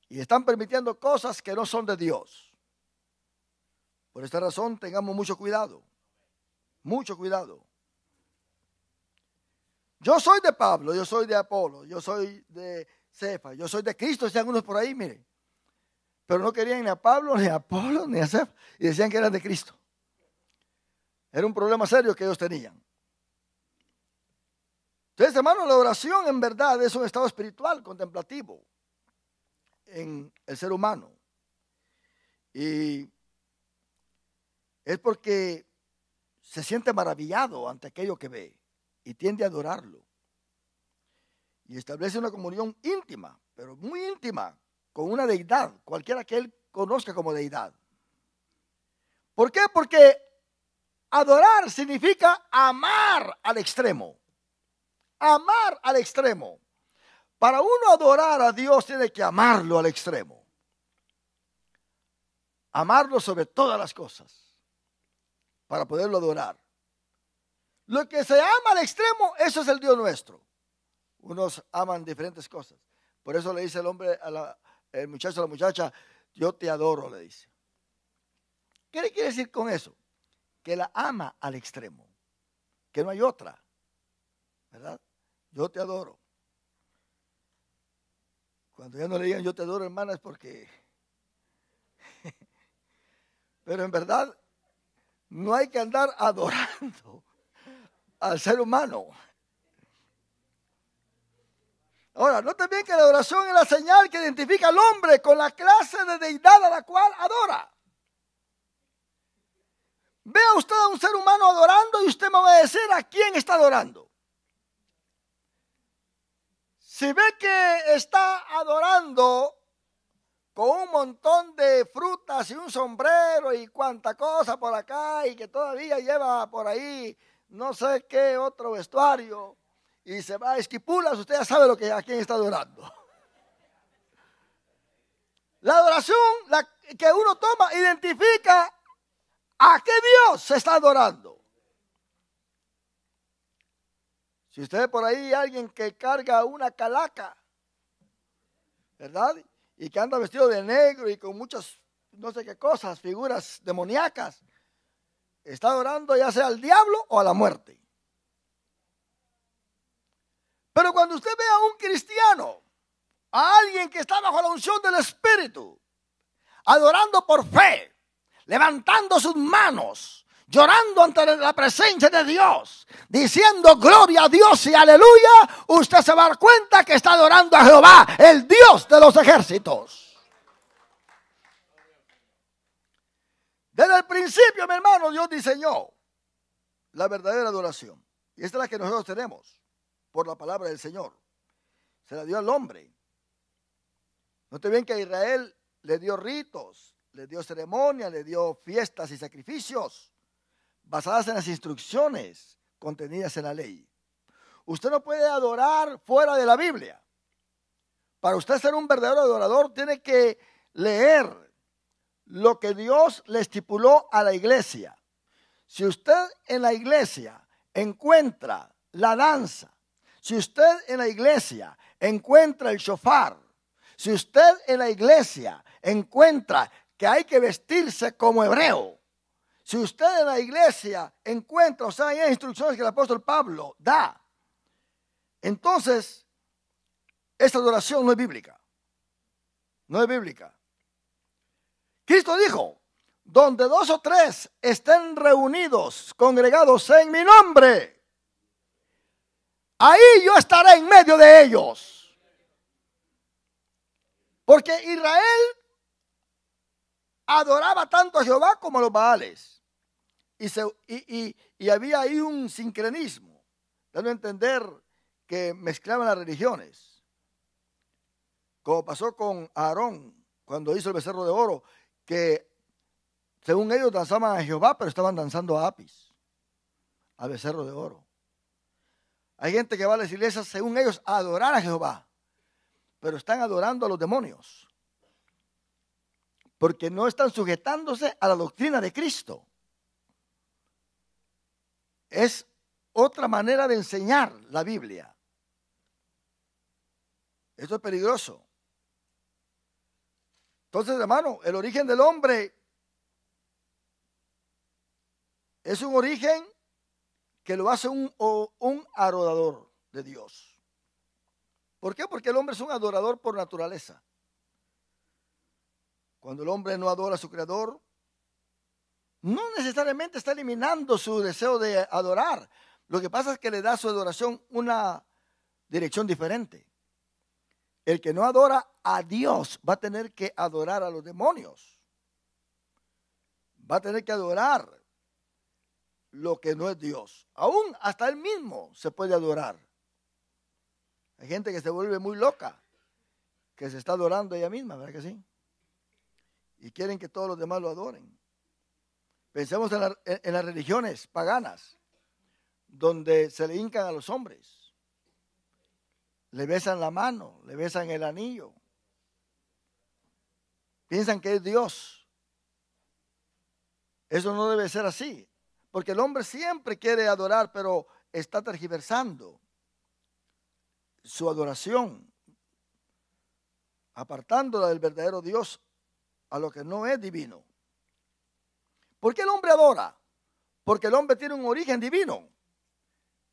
Y están permitiendo cosas que no son de Dios. Por esta razón tengamos mucho cuidado. Mucho cuidado. Yo soy de Pablo, yo soy de Apolo, yo soy de Cefa, yo soy de Cristo, si algunos por ahí, miren pero no querían ni a Pablo, ni a Apolo, ni a Cef, y decían que eran de Cristo. Era un problema serio que ellos tenían. Entonces, hermano, la oración en verdad es un estado espiritual, contemplativo en el ser humano. Y es porque se siente maravillado ante aquello que ve y tiende a adorarlo. Y establece una comunión íntima, pero muy íntima, con una deidad, cualquiera que él conozca como deidad. ¿Por qué? Porque adorar significa amar al extremo. Amar al extremo. Para uno adorar a Dios tiene que amarlo al extremo. Amarlo sobre todas las cosas. Para poderlo adorar. Lo que se ama al extremo, eso es el Dios nuestro. Unos aman diferentes cosas. Por eso le dice el hombre a la, el muchacho la muchacha, yo te adoro, le dice. ¿Qué le quiere decir con eso? Que la ama al extremo, que no hay otra, ¿verdad? Yo te adoro. Cuando ya no le digan yo te adoro, hermana, es porque... Pero en verdad, no hay que andar adorando al ser humano. Ahora, note bien que la adoración es la señal que identifica al hombre con la clase de deidad a la cual adora. Vea usted a un ser humano adorando y usted me va a decir a quién está adorando. Si ve que está adorando con un montón de frutas y un sombrero y cuánta cosa por acá y que todavía lleva por ahí no sé qué otro vestuario, y se va a Esquipulas, usted ya sabe lo que, a quién está adorando. La adoración la que uno toma identifica a qué Dios se está adorando. Si usted por ahí alguien que carga una calaca, ¿verdad? Y que anda vestido de negro y con muchas, no sé qué cosas, figuras demoníacas, está adorando ya sea al diablo o a la muerte. Pero cuando usted ve a un cristiano, a alguien que está bajo la unción del Espíritu, adorando por fe, levantando sus manos, llorando ante la presencia de Dios, diciendo gloria a Dios y aleluya, usted se va a dar cuenta que está adorando a Jehová, el Dios de los ejércitos. Desde el principio, mi hermano, Dios diseñó la verdadera adoración. Y esta es la que nosotros tenemos por la palabra del Señor. Se la dio al hombre. Note bien que a Israel le dio ritos, le dio ceremonias, le dio fiestas y sacrificios basadas en las instrucciones contenidas en la ley. Usted no puede adorar fuera de la Biblia. Para usted ser un verdadero adorador tiene que leer lo que Dios le estipuló a la iglesia. Si usted en la iglesia encuentra la danza, si usted en la iglesia encuentra el shofar, si usted en la iglesia encuentra que hay que vestirse como hebreo, si usted en la iglesia encuentra, o sea, hay instrucciones que el apóstol Pablo da, entonces esta adoración no es bíblica. No es bíblica. Cristo dijo, donde dos o tres estén reunidos, congregados en mi nombre, ahí yo estaré en medio de ellos. Porque Israel adoraba tanto a Jehová como a los Baales. Y, y, había ahí un sincronismo, dando a entender que mezclaban las religiones. Como pasó con Aarón cuando hizo el becerro de oro, que según ellos danzaban a Jehová, pero estaban danzando a Apis, al becerro de oro. Hay gente que va a las iglesias, según ellos, a adorar a Jehová, pero están adorando a los demonios, porque no están sujetándose a la doctrina de Cristo. Es otra manera de enseñar la Biblia. Esto es peligroso. Entonces, hermano, el origen del hombre es un origen que lo hace un, un adorador de Dios. ¿Por qué? Porque el hombre es un adorador por naturaleza. Cuando el hombre no adora a su creador, no necesariamente está eliminando su deseo de adorar. Lo que pasa es que le da a su adoración una dirección diferente. El que no adora a Dios va a tener que adorar a los demonios. Va a tener que adorar lo que no es Dios. Aún hasta él mismo se puede adorar. Hay gente que se vuelve muy loca, que se está adorando ella misma, ¿verdad que sí? Y quieren que todos los demás lo adoren. Pensemos en, en las religiones paganas, donde se le hincan a los hombres, le besan la mano, le besan el anillo, piensan que es Dios. Eso no debe ser así. Porque el hombre siempre quiere adorar, pero está tergiversando su adoración, apartándola del verdadero Dios a lo que no es divino. ¿Por qué el hombre adora? Porque el hombre tiene un origen divino.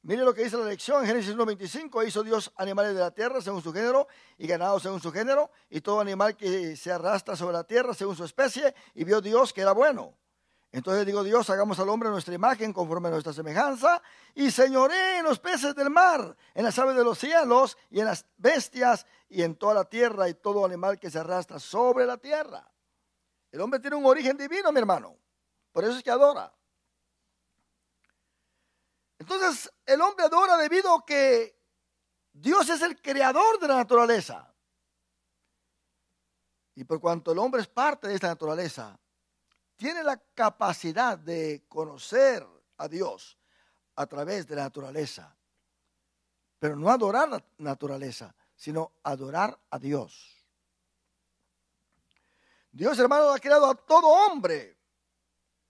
Mire lo que dice la lección en Génesis 1.25, hizo Dios animales de la tierra según su género y ganado según su género y todo animal que se arrastra sobre la tierra según su especie y vio Dios que era bueno. Entonces digo, Dios, hagamos al hombre nuestra imagen conforme a nuestra semejanza y señoré en los peces del mar, en las aves de los cielos y en las bestias y en toda la tierra y todo animal que se arrastra sobre la tierra. El hombre tiene un origen divino, mi hermano. Por eso es que adora. Entonces, el hombre adora debido a que Dios es el creador de la naturaleza. Y por cuanto el hombre es parte de esta naturaleza, tiene la capacidad de conocer a Dios a través de la naturaleza. Pero no adorar la naturaleza, sino adorar a Dios. Dios, hermano, ha creado a todo hombre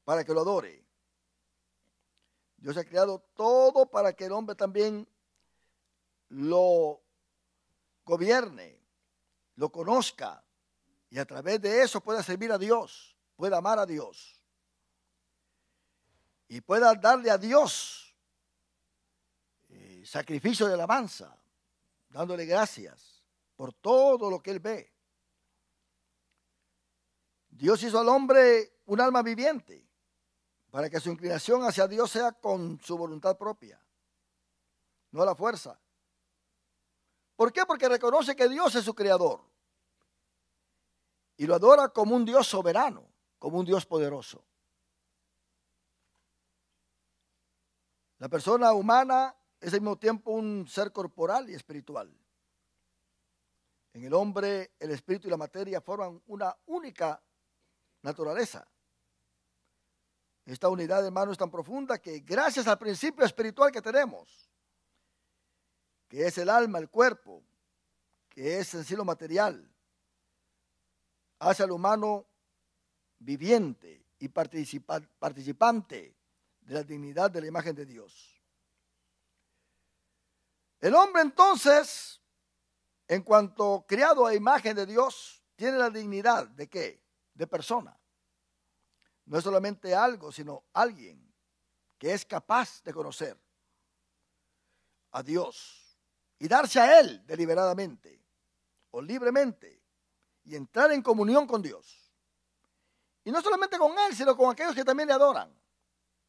para que lo adore. Dios ha creado todo para que el hombre también lo gobierne, lo conozca y a través de eso pueda servir a Dios pueda amar a Dios y pueda darle a Dios eh, sacrificio de alabanza, dándole gracias por todo lo que él ve. Dios hizo al hombre un alma viviente para que su inclinación hacia Dios sea con su voluntad propia, no a la fuerza. ¿Por qué? Porque reconoce que Dios es su creador y lo adora como un Dios soberano como un Dios poderoso. La persona humana es al mismo tiempo un ser corporal y espiritual. En el hombre, el espíritu y la materia forman una única naturaleza. Esta unidad, hermano, es tan profunda que gracias al principio espiritual que tenemos, que es el alma, el cuerpo, que es en sí lo material, hace al humano viviente y participante de la dignidad de la imagen de Dios. El hombre entonces, en cuanto criado a imagen de Dios, tiene la dignidad de qué? De persona. No es solamente algo, sino alguien que es capaz de conocer a Dios y darse a Él deliberadamente o libremente y entrar en comunión con Dios. Y no solamente con Él, sino con aquellos que también le adoran,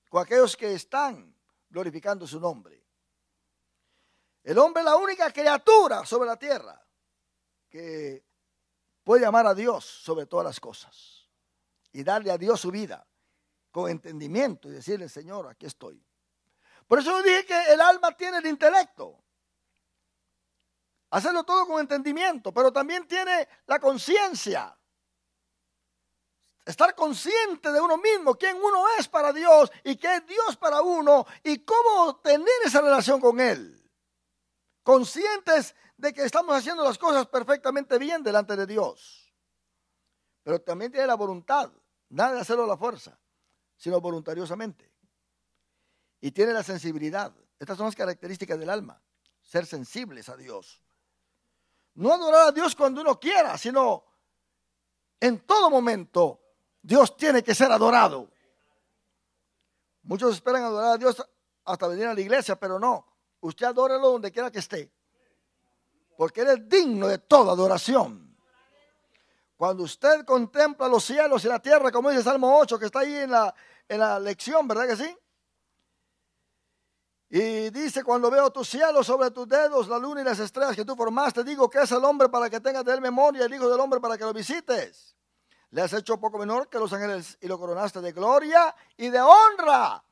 con aquellos que están glorificando su nombre. El hombre es la única criatura sobre la tierra que puede amar a Dios sobre todas las cosas y darle a Dios su vida con entendimiento y decirle, Señor, aquí estoy. Por eso yo dije que el alma tiene el intelecto. Hacerlo todo con entendimiento, pero también tiene la conciencia estar consciente de uno mismo, quién uno es para Dios y qué es Dios para uno y cómo tener esa relación con Él. Conscientes de que estamos haciendo las cosas perfectamente bien delante de Dios. Pero también tiene la voluntad, nada de hacerlo a la fuerza, sino voluntariosamente. Y tiene la sensibilidad. Estas son las características del alma, ser sensibles a Dios. No adorar a Dios cuando uno quiera, sino en todo momento Dios tiene que ser adorado. Muchos esperan adorar a Dios hasta venir a la iglesia, pero no. Usted adórelo donde quiera que esté. Porque Él es digno de toda adoración. Cuando usted contempla los cielos y la tierra, como dice Salmo 8, que está ahí en la, lección, ¿verdad que sí? Y dice, cuando veo tus cielos sobre tus dedos, la luna y las estrellas que tú formaste, digo que es el hombre para que tengas de él memoria, el hijo del hombre para que lo visites le has hecho poco menor que los ángeles y lo coronaste de gloria y de honra.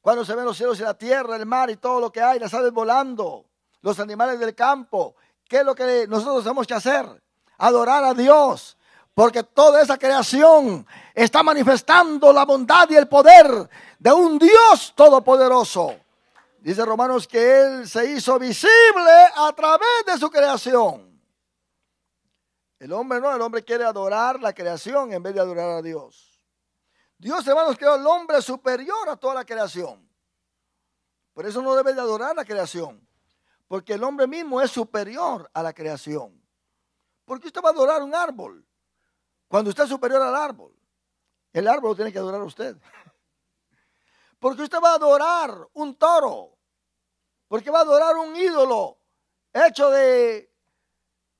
Cuando se ven los cielos y la tierra, el mar y todo lo que hay, las aves volando, los animales del campo, ¿qué es lo que nosotros tenemos que hacer? Adorar a Dios, porque toda esa creación está manifestando la bondad y el poder de un Dios todopoderoso. Dice Romanos que Él se hizo visible a través de su creación. El hombre no, el hombre quiere adorar la creación en vez de adorar a Dios. Dios, hermanos, creó al hombre superior a toda la creación. Por eso no debe de adorar la creación, porque el hombre mismo es superior a la creación. ¿Por qué usted va a adorar un árbol cuando usted es superior al árbol? El árbol tiene que adorar a usted. ¿Por qué usted va a adorar un toro? ¿Por qué va a adorar un ídolo hecho de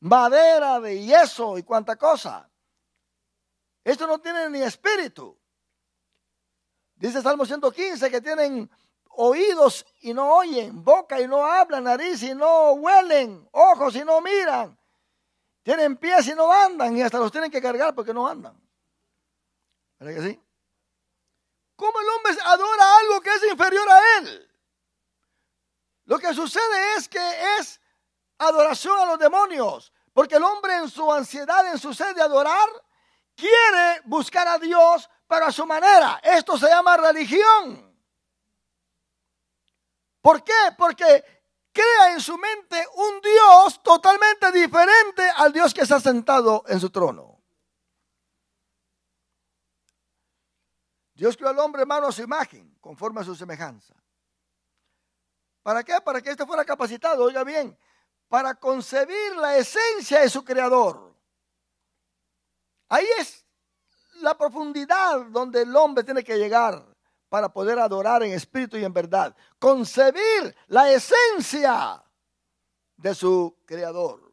madera, de yeso y cuánta cosa. Esto no tiene ni espíritu. Dice Salmo 115 que tienen oídos y no oyen, boca y no hablan, nariz y no huelen, ojos y no miran, tienen pies y no andan y hasta los tienen que cargar porque no andan. ¿Verdad que sí? ¿Cómo el hombre adora algo que es inferior a él? Lo que sucede es que es adoración a los demonios, porque el hombre en su ansiedad, en su sed de adorar, quiere buscar a Dios, para su manera. Esto se llama religión. ¿Por qué? Porque crea en su mente un Dios totalmente diferente al Dios que está sentado en su trono. Dios creó al hombre, mano a su imagen, conforme a su semejanza. ¿Para qué? Para que este fuera capacitado, oiga bien, para concebir la esencia de su creador. Ahí es la profundidad donde el hombre tiene que llegar para poder adorar en espíritu y en verdad. Concebir la esencia de su creador.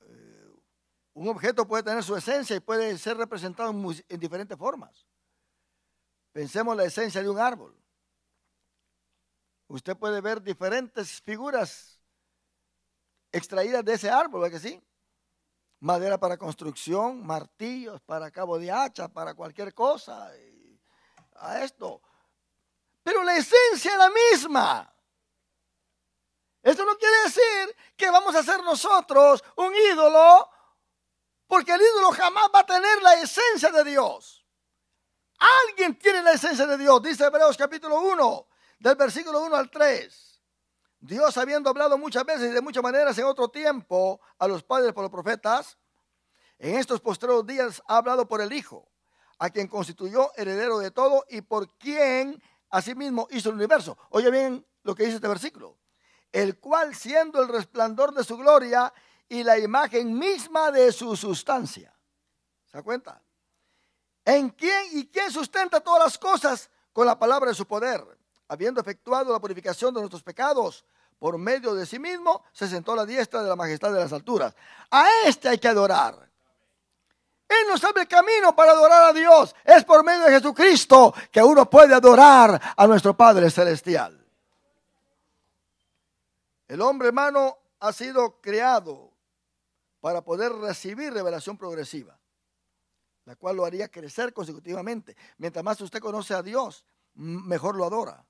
Eh, un objeto puede tener su esencia y puede ser representado en, en diferentes formas. Pensemos la esencia de un árbol. Usted puede ver diferentes figuras extraídas de ese árbol, ¿verdad que sí? Madera para construcción, martillos, para cabo de hacha, para cualquier cosa, a esto. Pero la esencia es la misma. Esto no quiere decir que vamos a ser nosotros un ídolo, porque el ídolo jamás va a tener la esencia de Dios. Alguien tiene la esencia de Dios, dice Hebreos capítulo 1, del versículo 1 al 3. Dios habiendo hablado muchas veces y de muchas maneras en otro tiempo a los padres por los profetas, en estos postreros días ha hablado por el Hijo, a quien constituyó heredero de todo y por quien asimismo hizo el universo. Oye bien lo que dice este versículo. El cual siendo el resplandor de su gloria y la imagen misma de su sustancia. ¿Se da cuenta? ¿En quién y quién sustenta todas las cosas? Con la palabra de su poder habiendo efectuado la purificación de nuestros pecados por medio de sí mismo, se sentó a la diestra de la majestad de las alturas. A este hay que adorar. Él nos abre el camino para adorar a Dios. Es por medio de Jesucristo que uno puede adorar a nuestro Padre Celestial. El hombre humano ha sido creado para poder recibir revelación progresiva, la cual lo haría crecer consecutivamente. Mientras más usted conoce a Dios, mejor lo adora.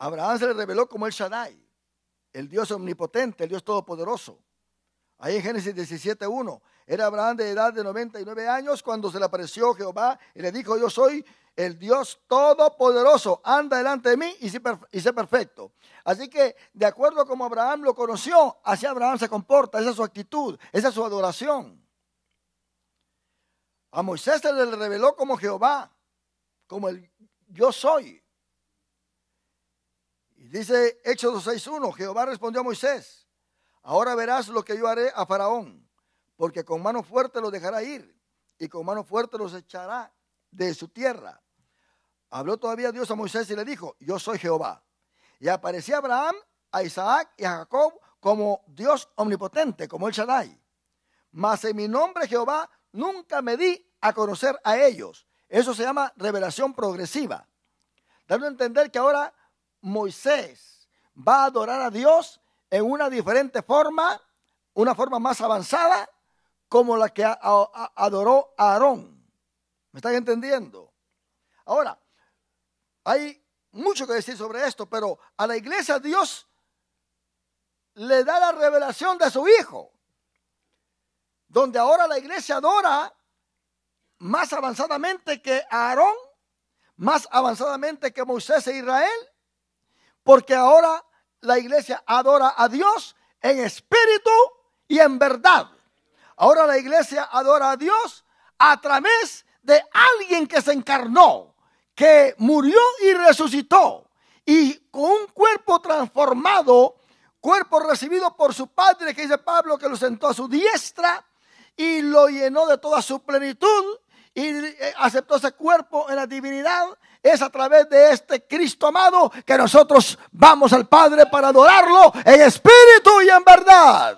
Abraham se le reveló como el Shaddai, el Dios omnipotente, el Dios todopoderoso. Ahí en Génesis 17.1, era Abraham de edad de 99 años cuando se le apareció Jehová y le dijo, yo soy el Dios todopoderoso, anda delante de mí y sé perfecto. Así que de acuerdo como Abraham lo conoció, así Abraham se comporta, esa es su actitud, esa es su adoración. A Moisés se le reveló como Jehová, como el yo soy, Dice Éxodo 6.1, Jehová respondió a Moisés, ahora verás lo que yo haré a Faraón, porque con mano fuerte los dejará ir y con mano fuerte los echará de su tierra. Habló todavía Dios a Moisés y le dijo, yo soy Jehová. Y aparecía Abraham, a Isaac y a Jacob como Dios omnipotente, como el Shaddai. Mas en mi nombre Jehová nunca me di a conocer a ellos. Eso se llama revelación progresiva. Dando a entender que ahora Moisés va a adorar a Dios en una diferente forma, una forma más avanzada, como la que adoró Aarón. ¿Me están entendiendo? Ahora, hay mucho que decir sobre esto, pero a la iglesia Dios le da la revelación de su Hijo, donde ahora la iglesia adora más avanzadamente que Aarón, más avanzadamente que Moisés e Israel, porque ahora la iglesia adora a Dios en espíritu y en verdad. Ahora la iglesia adora a Dios a través de alguien que se encarnó, que murió y resucitó. Y con un cuerpo transformado, cuerpo recibido por su Padre, que dice Pablo, que lo sentó a su diestra y lo llenó de toda su plenitud y eh, aceptó ese cuerpo en la divinidad es a través de este Cristo amado que nosotros vamos al Padre para adorarlo en espíritu y en verdad.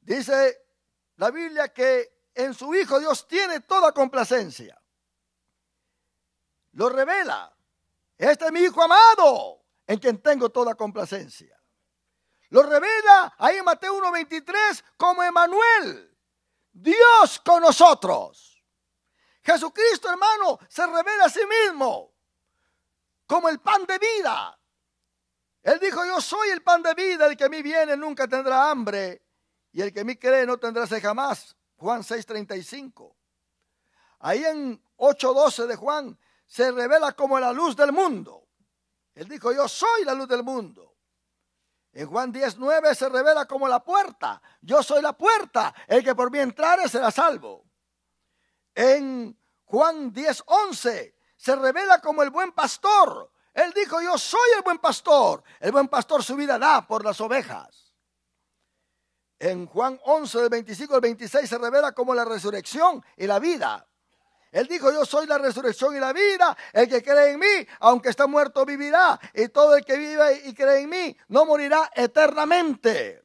Dice la Biblia que en su Hijo Dios tiene toda complacencia. Lo revela. Este es mi Hijo amado, en quien tengo toda complacencia. Lo revela ahí en Mateo 1.23 como Emanuel, Dios con nosotros. Jesucristo, hermano, se revela a sí mismo como el pan de vida. Él dijo, yo soy el pan de vida, el que a mí viene nunca tendrá hambre y el que a mí cree no tendrá sed jamás. Juan 6:35. Ahí en 8:12 de Juan se revela como la luz del mundo. Él dijo, yo soy la luz del mundo. En Juan 10:9 se revela como la puerta. Yo soy la puerta. El que por mí entrare será salvo. En Juan 10, 11, se revela como el buen pastor. Él dijo, yo soy el buen pastor. El buen pastor su vida da por las ovejas. En Juan 11, del 25 al 26, se revela como la resurrección y la vida. Él dijo, yo soy la resurrección y la vida. El que cree en mí, aunque está muerto, vivirá. Y todo el que vive y cree en mí, no morirá eternamente.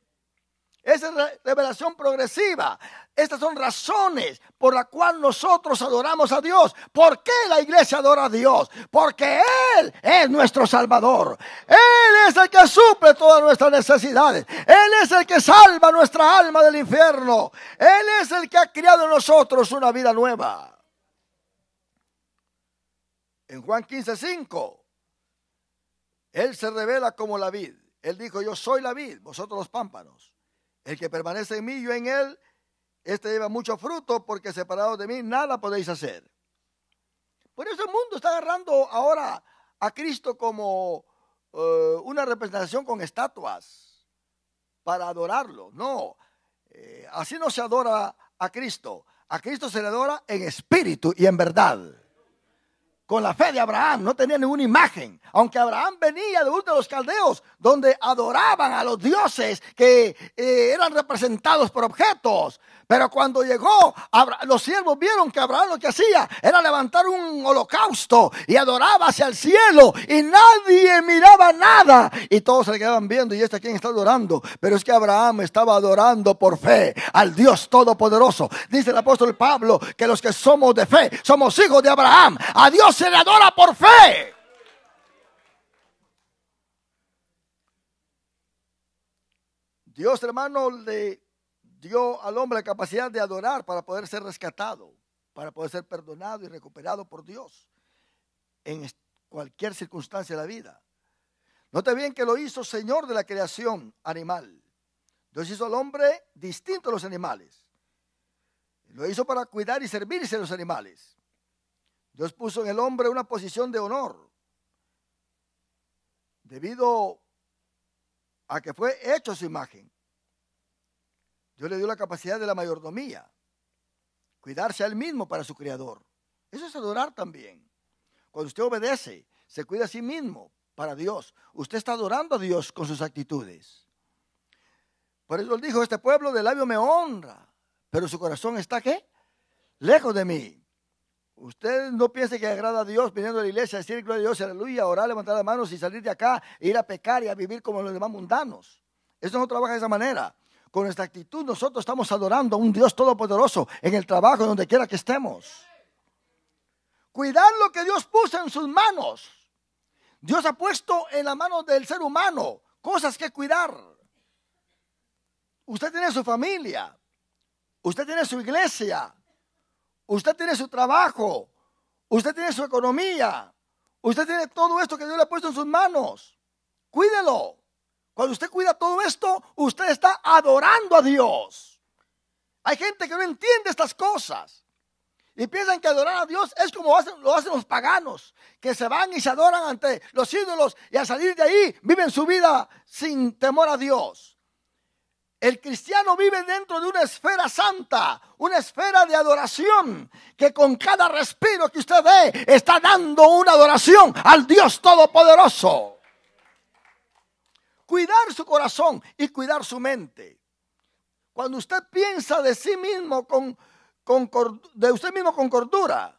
Esa es revelación progresiva. Estas son razones por las cuales nosotros adoramos a Dios. ¿Por qué la iglesia adora a Dios? Porque Él es nuestro Salvador. Él es el que suple todas nuestras necesidades. Él es el que salva nuestra alma del infierno. Él es el que ha criado en nosotros una vida nueva. En Juan 15, 5, Él se revela como la vid. Él dijo, yo soy la vid, vosotros los pámpanos. El que permanece en mí, yo en Él este lleva mucho fruto porque separados de mí nada podéis hacer. Por eso el mundo está agarrando ahora a Cristo como eh, una representación con estatuas para adorarlo. No, eh, así no se adora a Cristo. A Cristo se le adora en espíritu y en verdad con la fe de Abraham, no tenía ninguna imagen. Aunque Abraham venía de uno de los caldeos, donde adoraban a los dioses que eh, eran representados por objetos. Pero cuando llegó, los siervos vieron que Abraham lo que hacía era levantar un holocausto y adoraba hacia el cielo y nadie miraba nada. Y todos se quedaban viendo y este quien está adorando. Pero es que Abraham estaba adorando por fe al Dios Todopoderoso. Dice el apóstol Pablo que los que somos de fe somos hijos de Abraham. A Dios se le adora por fe. Dios, hermano, le dio al hombre la capacidad de adorar para poder ser rescatado, para poder ser perdonado y recuperado por Dios en cualquier circunstancia de la vida. Note bien que lo hizo Señor de la creación animal. Dios hizo al hombre distinto a los animales. Lo hizo para cuidar y servirse a los animales. Dios puso en el hombre una posición de honor debido a que fue hecho su imagen. Dios le dio la capacidad de la mayordomía, cuidarse a él mismo para su creador. Eso es adorar también. Cuando usted obedece, se cuida a sí mismo para Dios. Usted está adorando a Dios con sus actitudes. Por eso él dijo, este pueblo de labio me honra, pero su corazón está qué? Lejos de mí. Usted no piense que agrada a Dios viniendo a la iglesia, decir gloria a Dios, aleluya, orar, levantar las manos y salir de acá, e ir a pecar y a vivir como los demás mundanos. Eso no trabaja de esa manera. Con esta actitud nosotros estamos adorando a un Dios todopoderoso en el trabajo, donde quiera que estemos. Cuidar lo que Dios puso en sus manos. Dios ha puesto en la mano del ser humano cosas que cuidar. Usted tiene su familia, usted tiene su iglesia, Usted tiene su trabajo. Usted tiene su economía. Usted tiene todo esto que Dios le ha puesto en sus manos. Cuídelo. Cuando usted cuida todo esto, usted está adorando a Dios. Hay gente que no entiende estas cosas. Y piensan que adorar a Dios es como lo hacen los paganos, que se van y se adoran ante los ídolos y al salir de ahí viven su vida sin temor a Dios. El cristiano vive dentro de una esfera santa, una esfera de adoración, que con cada respiro que usted dé está dando una adoración al Dios Todopoderoso. Cuidar su corazón y cuidar su mente. Cuando usted piensa de sí mismo con, de usted mismo con cordura,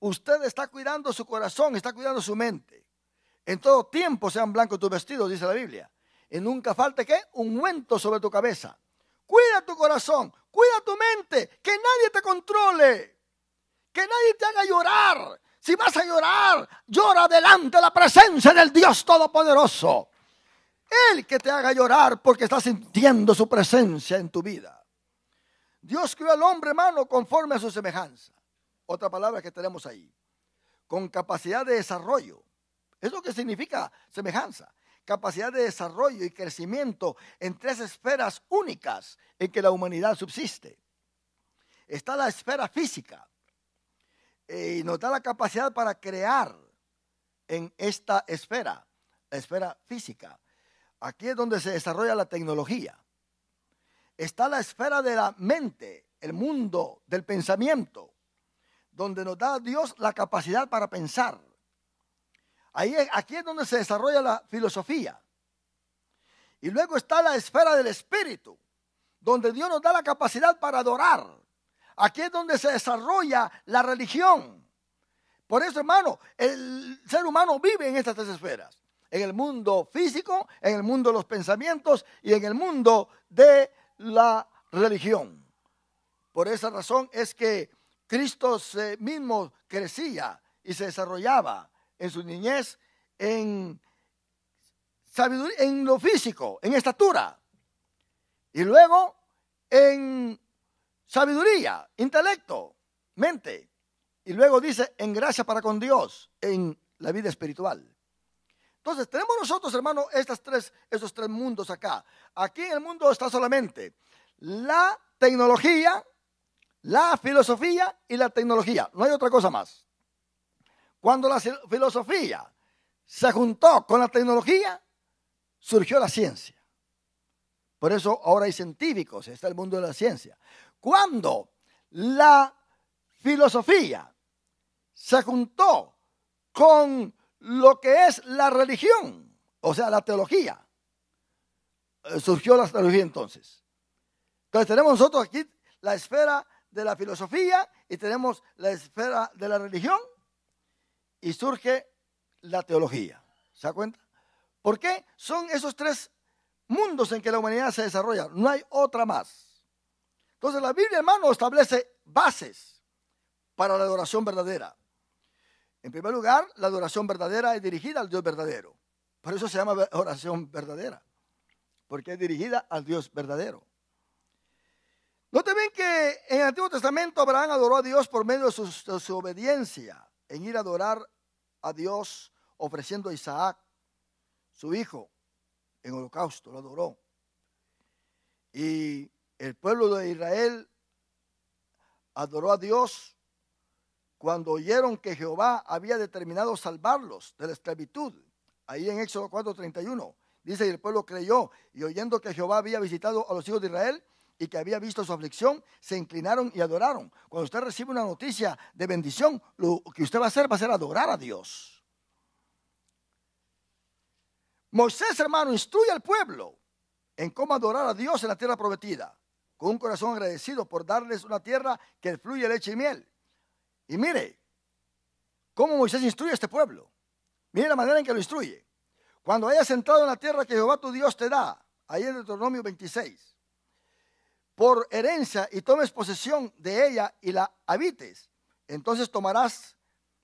usted está cuidando su corazón, está cuidando su mente. En todo tiempo sean blancos tus vestidos, dice la Biblia y nunca falte un Ungüento sobre tu cabeza. Cuida tu corazón, cuida tu mente, que nadie te controle, que nadie te haga llorar. Si vas a llorar, llora delante la presencia del Dios Todopoderoso. Él que te haga llorar porque estás sintiendo su presencia en tu vida. Dios creó al hombre, hermano, conforme a su semejanza. Otra palabra que tenemos ahí. Con capacidad de desarrollo. Es lo que significa semejanza capacidad de desarrollo y crecimiento en tres esferas únicas en que la humanidad subsiste. Está la esfera física eh, y nos da la capacidad para crear en esta esfera, la esfera física. Aquí es donde se desarrolla la tecnología. Está la esfera de la mente, el mundo del pensamiento, donde nos da Dios la capacidad para pensar aquí es donde se desarrolla la filosofía. Y luego está la esfera del espíritu, donde Dios nos da la capacidad para adorar. Aquí es donde se desarrolla la religión. Por eso, hermano, el ser humano vive en estas tres esferas. En el mundo físico, en el mundo de los pensamientos y en el mundo de la religión. Por esa razón es que Cristo mismo crecía y se desarrollaba en su niñez, en sabiduría, en lo físico, en estatura. Y luego en sabiduría, intelecto, mente. Y luego dice en gracia para con Dios, en la vida espiritual. Entonces, tenemos nosotros, hermano, estas tres, estos tres mundos acá. Aquí en el mundo está solamente la tecnología, la filosofía y la tecnología. No hay otra cosa más. Cuando la filosofía se juntó con la tecnología, surgió la ciencia. Por eso ahora hay científicos, está el mundo de la ciencia. Cuando la filosofía se juntó con lo que es la religión, o sea, la teología, eh, surgió la teología entonces. Entonces tenemos nosotros aquí la esfera de la filosofía y tenemos la esfera de la religión y surge la teología. ¿Se da cuenta? ¿Por qué? Son esos tres mundos en que la humanidad se desarrolla. No hay otra más. Entonces la Biblia, hermano, establece bases para la adoración verdadera. En primer lugar, la adoración verdadera es dirigida al Dios verdadero. Por eso se llama oración verdadera, porque es dirigida al Dios verdadero. Noten bien que en el Antiguo Testamento Abraham adoró a Dios por medio de su obediencia en ir a adorar a Dios ofreciendo a Isaac, su hijo, en holocausto, lo adoró. Y el pueblo de Israel adoró a Dios cuando oyeron que Jehová había determinado salvarlos de la esclavitud. Ahí en Éxodo 4:31 dice, y el pueblo creyó, y oyendo que Jehová había visitado a los hijos de Israel, y que había visto su aflicción, se inclinaron y adoraron. Cuando usted recibe una noticia de bendición, lo que usted va a hacer va a ser adorar a Dios. Moisés, hermano, instruye al pueblo en cómo adorar a Dios en la tierra prometida, con un corazón agradecido por darles una tierra que fluye leche y miel. Y mire, cómo Moisés instruye a este pueblo. Mire la manera en que lo instruye. Cuando hayas entrado en la tierra que Jehová tu Dios te da, ahí en Deuteronomio 26, por herencia y tomes posesión de ella y la habites. Entonces tomarás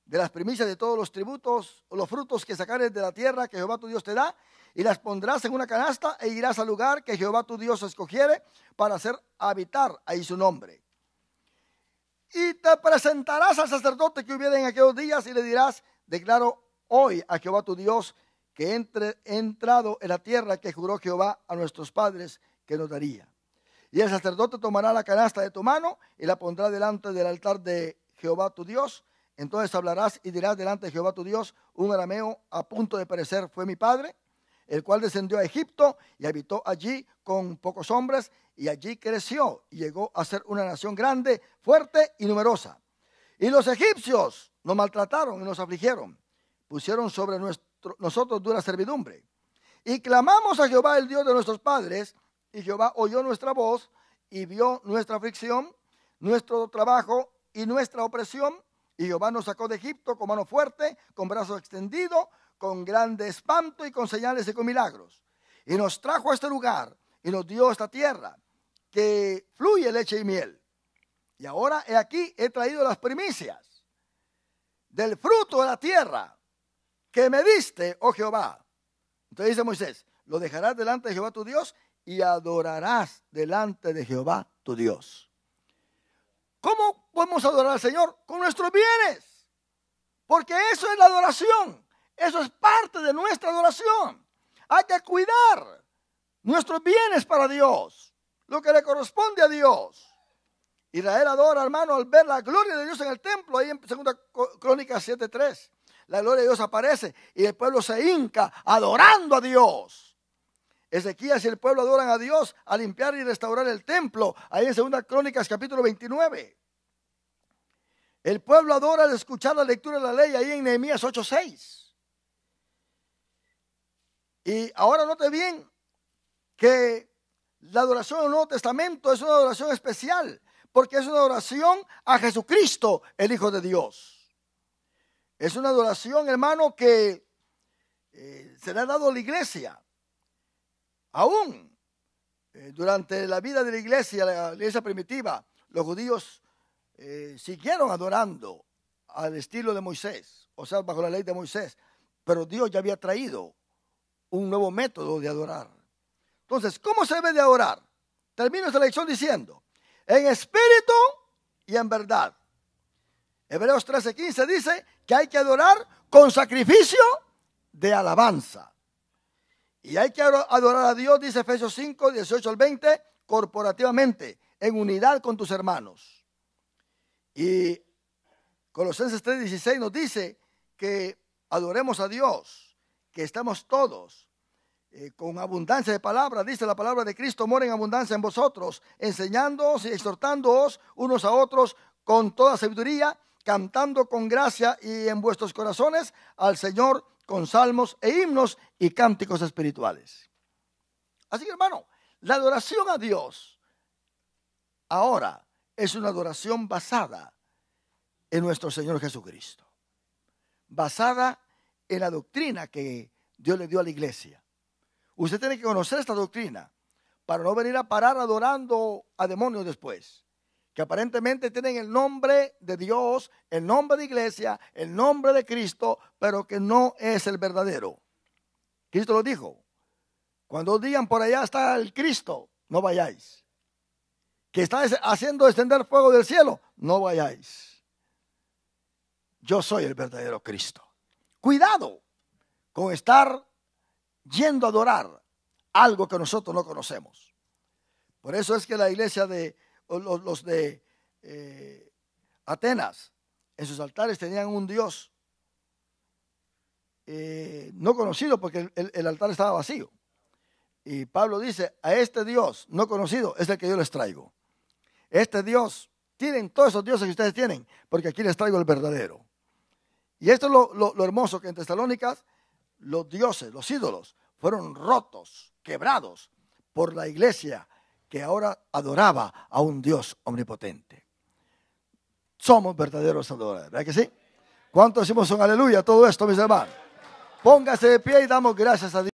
de las primicias de todos los tributos, los frutos que sacares de la tierra que Jehová tu Dios te da, y las pondrás en una canasta e irás al lugar que Jehová tu Dios escogiere para hacer habitar ahí su nombre. Y te presentarás al sacerdote que hubiera en aquellos días y le dirás, declaro hoy a Jehová tu Dios que he entrado en la tierra que juró Jehová a nuestros padres que nos daría. Y el sacerdote tomará la canasta de tu mano y la pondrá delante del altar de Jehová tu Dios. Entonces hablarás y dirás delante de Jehová tu Dios, un arameo a punto de perecer fue mi padre, el cual descendió a Egipto y habitó allí con pocos hombres y allí creció y llegó a ser una nación grande, fuerte y numerosa. Y los egipcios nos maltrataron y nos afligieron, pusieron sobre nuestro, nosotros dura servidumbre. Y clamamos a Jehová, el Dios de nuestros padres, y Jehová oyó nuestra voz y vio nuestra aflicción, nuestro trabajo y nuestra opresión. Y Jehová nos sacó de Egipto con mano fuerte, con brazo extendido, con grande espanto y con señales y con milagros. Y nos trajo a este lugar y nos dio esta tierra que fluye leche y miel. Y ahora he aquí, he traído las primicias del fruto de la tierra que me diste, oh Jehová. Entonces dice Moisés, lo dejarás delante de Jehová tu Dios y adorarás delante de Jehová tu Dios. ¿Cómo podemos adorar al Señor? Con nuestros bienes. Porque eso es la adoración. Eso es parte de nuestra adoración. Hay que cuidar nuestros bienes para Dios. Lo que le corresponde a Dios. Israel adora, hermano, al ver la gloria de Dios en el templo. Ahí en 2 Crónica 7.3. La gloria de Dios aparece y el pueblo se hinca adorando a Dios. Ezequías y el pueblo adoran a Dios a limpiar y restaurar el templo. Ahí en 2 Crónicas capítulo 29. El pueblo adora al escuchar la lectura de la ley, ahí en Nehemías 8:6. Y ahora note bien que la adoración del Nuevo Testamento es una adoración especial, porque es una adoración a Jesucristo, el Hijo de Dios. Es una adoración, hermano, que eh, se le ha dado a la iglesia. Aún eh, durante la vida de la iglesia, la iglesia primitiva, los judíos eh, siguieron adorando al estilo de Moisés, o sea, bajo la ley de Moisés, pero Dios ya había traído un nuevo método de adorar. Entonces, ¿cómo se debe de adorar? Termino esta lección diciendo, en espíritu y en verdad. Hebreos 13:15 dice que hay que adorar con sacrificio de alabanza. Y hay que adorar a Dios, dice Efesios 5, 18 al 20, corporativamente, en unidad con tus hermanos. Y Colosenses 3, 16 nos dice que adoremos a Dios, que estamos todos eh, con abundancia de palabras. dice la palabra de Cristo, mora en abundancia en vosotros, enseñándoos y exhortándoos unos a otros con toda sabiduría, cantando con gracia y en vuestros corazones al Señor con salmos e himnos y cánticos espirituales. Así que hermano, la adoración a Dios ahora es una adoración basada en nuestro Señor Jesucristo, basada en la doctrina que Dios le dio a la iglesia. Usted tiene que conocer esta doctrina para no venir a parar adorando a demonios después que aparentemente tienen el nombre de Dios, el nombre de iglesia, el nombre de Cristo, pero que no es el verdadero. Cristo lo dijo. Cuando digan por allá está el Cristo, no vayáis. Que está haciendo extender fuego del cielo, no vayáis. Yo soy el verdadero Cristo. Cuidado con estar yendo a adorar algo que nosotros no conocemos. Por eso es que la iglesia de los, de eh, Atenas, en sus altares tenían un dios eh, no conocido porque el, altar estaba vacío. Y Pablo dice, a este dios no conocido es el que yo les traigo. Este dios, tienen todos esos dioses que ustedes tienen, porque aquí les traigo el verdadero. Y esto es lo, hermoso, que en Tesalónicas los dioses, los ídolos, fueron rotos, quebrados por la iglesia, que ahora adoraba a un Dios omnipotente. Somos verdaderos adoradores, ¿verdad que sí? ¿Cuántos hicimos un aleluya todo esto, mis hermanos? Póngase de pie y damos gracias a Dios.